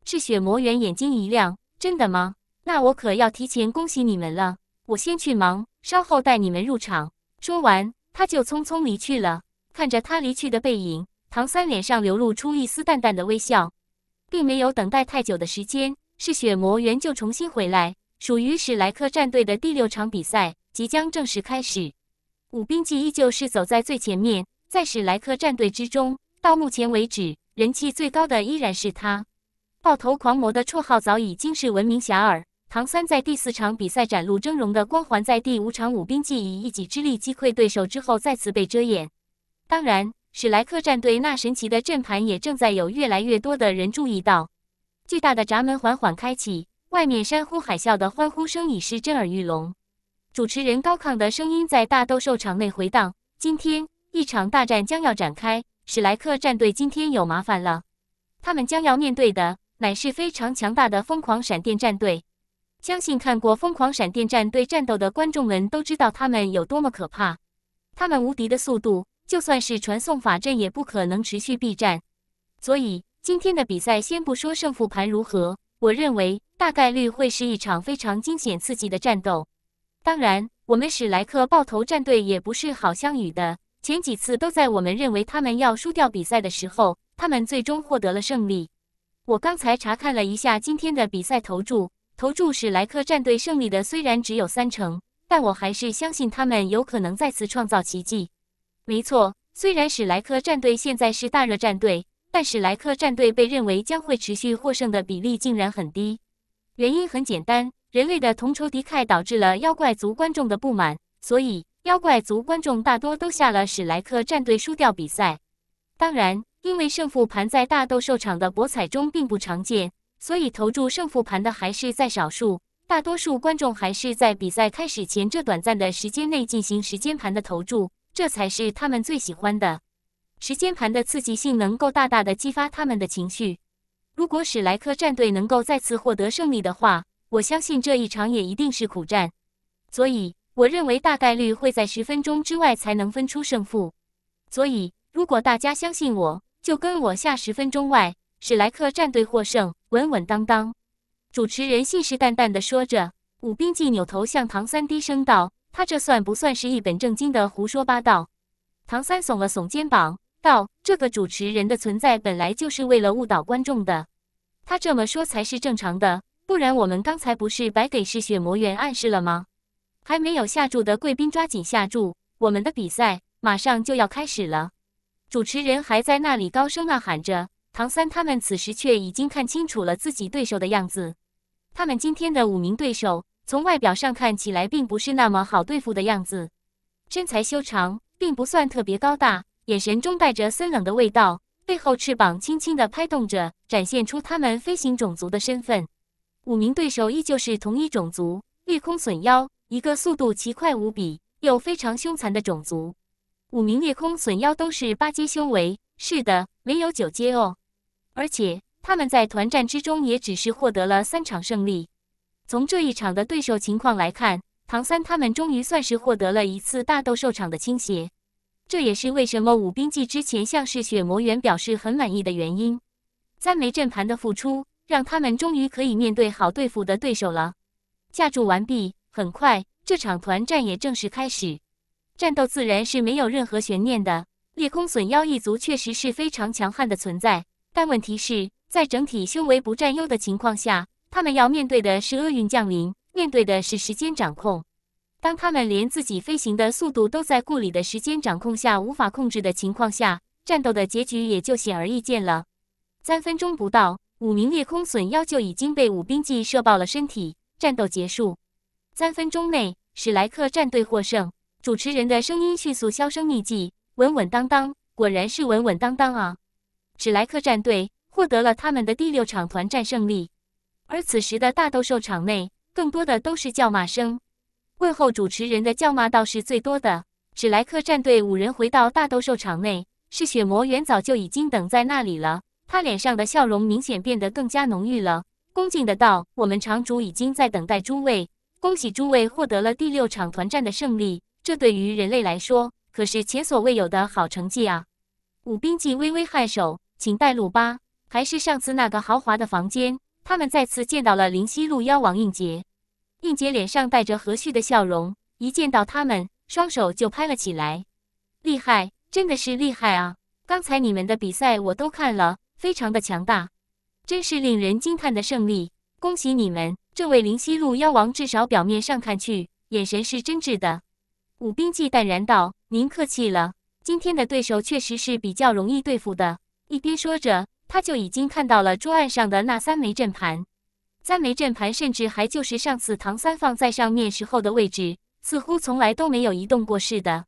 是血魔猿眼睛一亮：“真的吗？那我可要提前恭喜你们了。我先去忙，稍后带你们入场。”说完，他就匆匆离去了。看着他离去的背影，唐三脸上流露出一丝淡淡的微笑。并没有等待太久的时间，嗜血魔猿就重新回来。属于史莱克战队的第六场比赛即将正式开始。武冰纪依旧是走在最前面，在史莱克战队之中，到目前为止人气最高的依然是他。爆头狂魔的绰号早已经是闻名遐迩。唐三在第四场比赛展露峥嵘的光环，在第五场武冰纪以一己之力击溃对手之后再次被遮掩。当然。史莱克战队那神奇的阵盘也正在有越来越多的人注意到。巨大的闸门缓缓开启，外面山呼海啸的欢呼声已是震耳欲聋。主持人高亢的声音在大斗兽场内回荡：“今天一场大战将要展开，史莱克战队今天有麻烦了，他们将要面对的乃是非常强大的疯狂闪电战队。相信看过疯狂闪电战队战斗的观众们都知道他们有多么可怕，他们无敌的速度。”就算是传送法阵也不可能持续避战，所以今天的比赛先不说胜负盘如何，我认为大概率会是一场非常惊险刺激的战斗。当然，我们史莱克爆头战队也不是好相与的，前几次都在我们认为他们要输掉比赛的时候，他们最终获得了胜利。我刚才查看了一下今天的比赛投注，投注史莱克战队胜利的虽然只有三成，但我还是相信他们有可能再次创造奇迹。没错，虽然史莱克战队现在是大热战队，但史莱克战队被认为将会持续获胜的比例竟然很低。原因很简单，人类的同仇敌忾导致了妖怪族观众的不满，所以妖怪族观众大多都下了史莱克战队输掉比赛。当然，因为胜负盘在大斗兽场的博彩中并不常见，所以投注胜负盘的还是在少数，大多数观众还是在比赛开始前这短暂的时间内进行时间盘的投注。这才是他们最喜欢的时间盘的刺激性，能够大大的激发他们的情绪。如果史莱克战队能够再次获得胜利的话，我相信这一场也一定是苦战。所以，我认为大概率会在十分钟之外才能分出胜负。所以，如果大家相信我，就跟我下十分钟外，史莱克战队获胜，稳稳当当。主持人信誓旦旦的说着，武冰纪扭头向唐三低声道。他这算不算是一本正经的胡说八道？唐三耸了耸肩膀，道：“这个主持人的存在本来就是为了误导观众的，他这么说才是正常的。不然我们刚才不是白给嗜血魔猿暗示了吗？还没有下注的贵宾抓紧下注，我们的比赛马上就要开始了。”主持人还在那里高声呐喊着，唐三他们此时却已经看清楚了自己对手的样子。他们今天的五名对手。从外表上看起来，并不是那么好对付的样子。身材修长，并不算特别高大，眼神中带着森冷的味道。背后翅膀轻轻地拍动着，展现出他们飞行种族的身份。五名对手依旧是同一种族——裂空隼妖，一个速度奇快无比又非常凶残的种族。五名裂空隼妖都是八阶修为，是的，没有九阶哦。而且他们在团战之中，也只是获得了三场胜利。从这一场的对手情况来看，唐三他们终于算是获得了一次大斗兽场的倾斜。这也是为什么武冰纪之前向是血魔猿表示很满意的原因。三枚阵盘的付出，让他们终于可以面对好对付的对手了。架住完毕，很快这场团战也正式开始。战斗自然是没有任何悬念的。裂空隼妖一族确实是非常强悍的存在，但问题是在整体修为不占优的情况下。他们要面对的是厄运降临，面对的是时间掌控。当他们连自己飞行的速度都在顾里的时间掌控下无法控制的情况下，战斗的结局也就显而易见了。三分钟不到，五名裂空隼妖就已经被五冰纪射爆了身体。战斗结束，三分钟内，史莱克战队获胜。主持人的声音迅速销声匿迹，稳稳当当，果然是稳稳当当啊！史莱克战队获得了他们的第六场团战胜利。而此时的大斗兽场内，更多的都是叫骂声。问候主持人的叫骂倒是最多的。史莱克战队五人回到大斗兽场内，是血魔猿早就已经等在那里了。他脸上的笑容明显变得更加浓郁了，恭敬的道：“我们场主已经在等待诸位，恭喜诸位获得了第六场团战的胜利。这对于人类来说，可是前所未有的好成绩啊！”武兵纪微微颔首，请带路吧，还是上次那个豪华的房间。他们再次见到了灵犀路妖王应杰，应杰脸上带着和煦的笑容，一见到他们，双手就拍了起来。厉害，真的是厉害啊！刚才你们的比赛我都看了，非常的强大，真是令人惊叹的胜利，恭喜你们！这位灵犀路妖王至少表面上看去，眼神是真挚的。武冰纪淡然道：“您客气了，今天的对手确实是比较容易对付的。”一边说着。他就已经看到了桌案上的那三枚阵盘，三枚阵盘甚至还就是上次唐三放在上面时候的位置，似乎从来都没有移动过似的。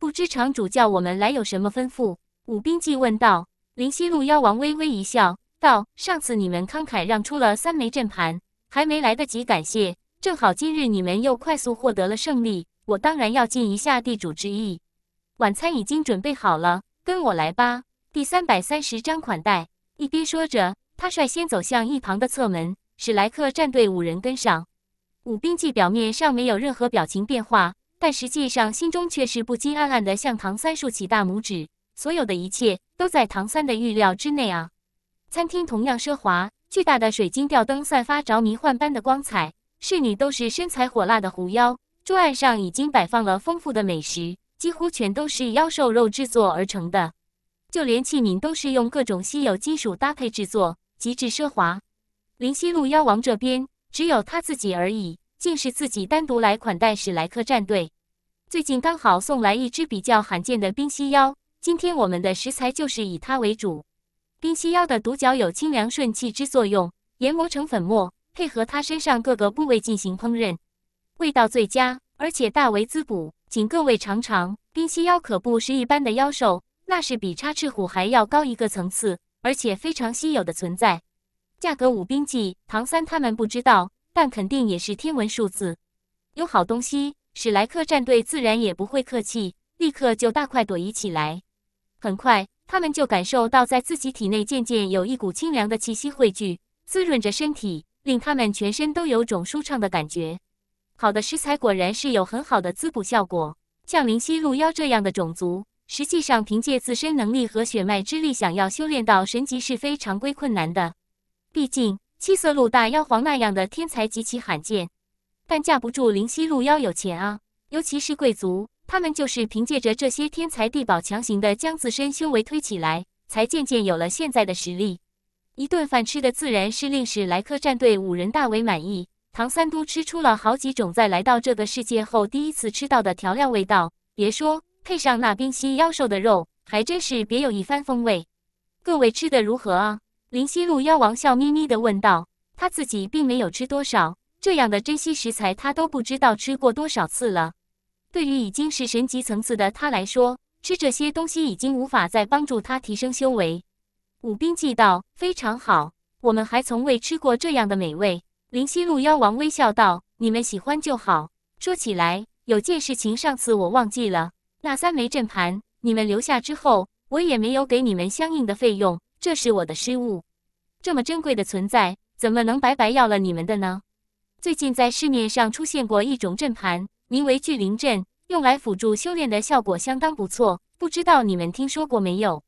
不知场主叫我们来有什么吩咐？武冰纪问道。灵犀鹿妖王微微一笑，道：“上次你们慷慨让出了三枚阵盘，还没来得及感谢，正好今日你们又快速获得了胜利，我当然要尽一下地主之谊。晚餐已经准备好了，跟我来吧。”第三百三十章款待。一边说着，他率先走向一旁的侧门，史莱克战队五人跟上。武冰纪表面上没有任何表情变化，但实际上心中却是不禁暗暗地向唐三竖起大拇指。所有的一切都在唐三的预料之内啊！餐厅同样奢华，巨大的水晶吊灯散发着迷幻般的光彩，侍女都是身材火辣的狐妖。桌案上已经摆放了丰富的美食，几乎全都是妖兽肉制作而成的。就连器皿都是用各种稀有金属搭配制作，极致奢华。林夕路妖王这边只有他自己而已，竟是自己单独来款待史莱克战队。最近刚好送来一只比较罕见的冰蜥妖，今天我们的食材就是以它为主。冰蜥妖的独角有清凉顺气之作用，研磨成粉末，配合它身上各个部位进行烹饪，味道最佳，而且大为滋补。请各位尝尝，冰蜥妖可不是一般的妖兽。那是比插翅虎还要高一个层次，而且非常稀有的存在，价格五兵器，唐三他们不知道，但肯定也是天文数字。有好东西，史莱克战队自然也不会客气，立刻就大快朵颐起来。很快，他们就感受到在自己体内渐渐有一股清凉的气息汇聚，滋润着身体，令他们全身都有种舒畅的感觉。好的食材果然是有很好的滋补效果，像灵犀鹿妖这样的种族。实际上，凭借自身能力和血脉之力，想要修炼到神级是非常规困难的。毕竟，七色鹿大妖皇那样的天才极其罕见。但架不住灵犀鹿妖有钱啊，尤其是贵族，他们就是凭借着这些天才地宝，强行的将自身修为推起来，才渐渐有了现在的实力。一顿饭吃的自然是令史莱克战队五人大为满意，唐三都吃出了好几种在来到这个世界后第一次吃到的调料味道。别说。配上那冰心妖兽的肉，还真是别有一番风味。各位吃的如何啊？林犀路妖王笑眯眯地问道。他自己并没有吃多少，这样的珍稀食材他都不知道吃过多少次了。对于已经是神级层次的他来说，吃这些东西已经无法再帮助他提升修为。武兵记道：“非常好，我们还从未吃过这样的美味。”林犀路妖王微笑道：“你们喜欢就好。说起来，有件事情上次我忘记了。”那三枚阵盘，你们留下之后，我也没有给你们相应的费用，这是我的失误。这么珍贵的存在，怎么能白白要了你们的呢？最近在市面上出现过一种阵盘，名为聚灵阵，用来辅助修炼的效果相当不错，不知道你们听说过没有？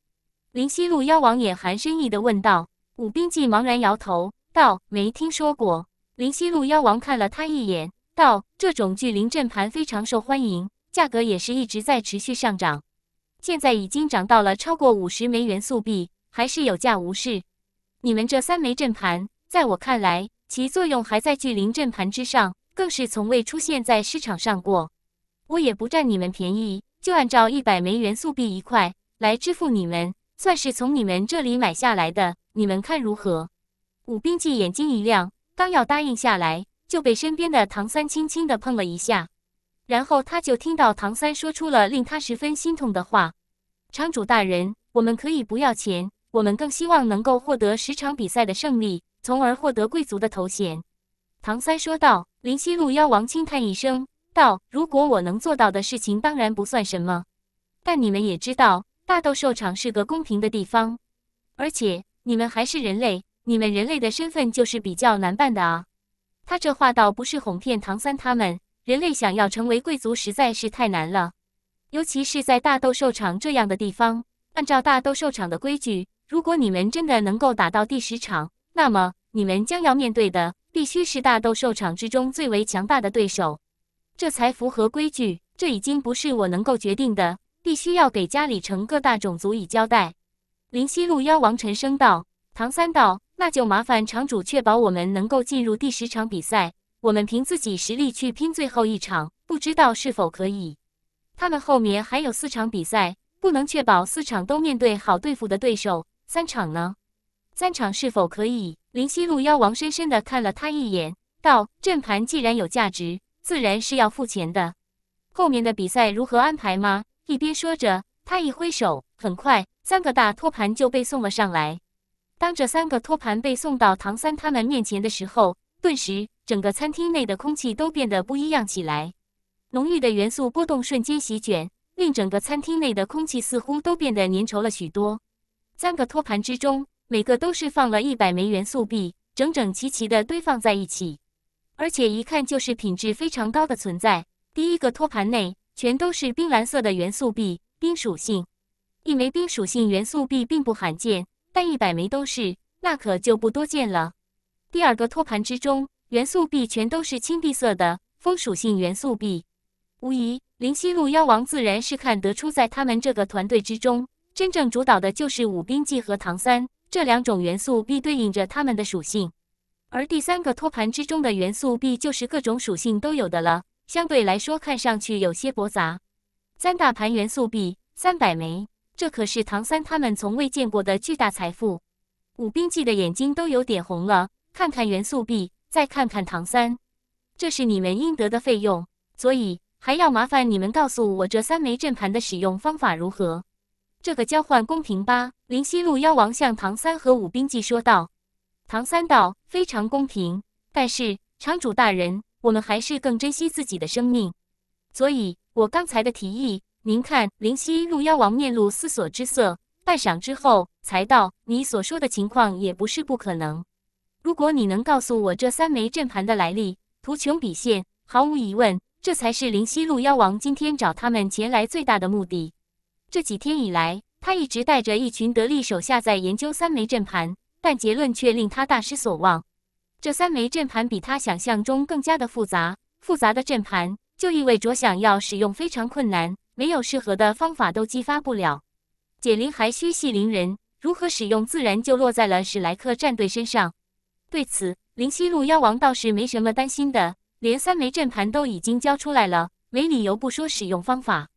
灵犀路妖王眼含深意的问道。武冰纪茫然摇头道：“没听说过。”灵犀路妖王看了他一眼，道：“这种聚灵阵盘非常受欢迎。”价格也是一直在持续上涨，现在已经涨到了超过五十枚元素币，还是有价无市。你们这三枚震盘，在我看来，其作用还在巨灵震盘之上，更是从未出现在市场上过。我也不占你们便宜，就按照一百枚元素币一块来支付你们，算是从你们这里买下来的，你们看如何？武冰纪眼睛一亮，刚要答应下来，就被身边的唐三轻轻的碰了一下。然后他就听到唐三说出了令他十分心痛的话：“场主大人，我们可以不要钱，我们更希望能够获得十场比赛的胜利，从而获得贵族的头衔。”唐三说道。林西路妖王轻叹一声道：“如果我能做到的事情，当然不算什么。但你们也知道，大斗兽场是个公平的地方，而且你们还是人类，你们人类的身份就是比较难办的啊。”他这话倒不是哄骗唐三他们。人类想要成为贵族实在是太难了，尤其是在大斗兽场这样的地方。按照大斗兽场的规矩，如果你们真的能够打到第十场，那么你们将要面对的必须是大斗兽场之中最为强大的对手，这才符合规矩。这已经不是我能够决定的，必须要给家里城各大种族以交代。灵犀路妖王沉声道：“唐三道，那就麻烦场主确保我们能够进入第十场比赛。”我们凭自己实力去拼最后一场，不知道是否可以。他们后面还有四场比赛，不能确保四场都面对好对付的对手。三场呢？三场是否可以？林夕路妖王深深的看了他一眼，道：“阵盘既然有价值，自然是要付钱的。后面的比赛如何安排吗？”一边说着，他一挥手，很快三个大托盘就被送了上来。当这三个托盘被送到唐三他们面前的时候，顿时。整个餐厅内的空气都变得不一样起来，浓郁的元素波动瞬间席卷，令整个餐厅内的空气似乎都变得粘稠了许多。三个托盘之中，每个都是放了一百枚元素币，整整齐齐的堆放在一起，而且一看就是品质非常高的存在。第一个托盘内全都是冰蓝色的元素币，冰属性，一枚冰属性元素币并不罕见，但一百枚都是，那可就不多见了。第二个托盘之中。元素币全都是青碧色的风属性元素币，无疑。灵犀鹿妖王自然是看得出，在他们这个团队之中，真正主导的就是武冰纪和唐三这两种元素币对应着他们的属性。而第三个托盘之中的元素币就是各种属性都有的了，相对来说看上去有些驳杂。三大盘元素币三百枚，这可是唐三他们从未见过的巨大财富。武冰纪的眼睛都有点红了，看看元素币。再看看唐三，这是你们应得的费用，所以还要麻烦你们告诉我这三枚阵盘的使用方法如何？这个交换公平吧？灵犀路妖王向唐三和武冰记说道。唐三道：“非常公平，但是场主大人，我们还是更珍惜自己的生命，所以我刚才的提议，您看？”灵犀路妖王面露思索之色，半晌之后才道：“你所说的情况也不是不可能。”如果你能告诉我这三枚阵盘的来历，图穷匕现，毫无疑问，这才是灵犀鹿妖王今天找他们前来最大的目的。这几天以来，他一直带着一群得力手下在研究三枚阵盘，但结论却令他大失所望。这三枚阵盘比他想象中更加的复杂，复杂的阵盘就意味着想要使用非常困难，没有适合的方法都激发不了。解铃还须系铃人，如何使用自然就落在了史莱克战队身上。对此，灵犀路妖王倒是没什么担心的，连三枚阵盘都已经交出来了，没理由不说使用方法。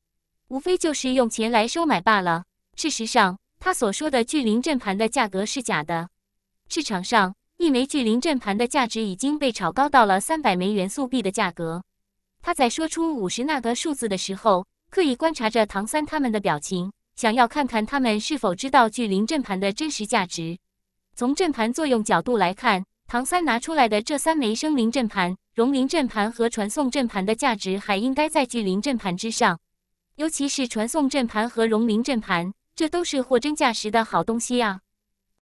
无非就是用钱来收买罢了。事实上，他所说的巨灵阵盘的价格是假的。市场上一枚巨灵阵盘的价值已经被炒高到了三百枚元素币的价格。他在说出五十那个数字的时候，刻意观察着唐三他们的表情，想要看看他们是否知道巨灵阵盘的真实价值。从阵盘作用角度来看，唐三拿出来的这三枚生灵阵盘、融灵阵盘和传送阵盘的价值，还应该在巨灵阵盘之上，尤其是传送阵盘和融灵阵盘，这都是货真价实的好东西啊。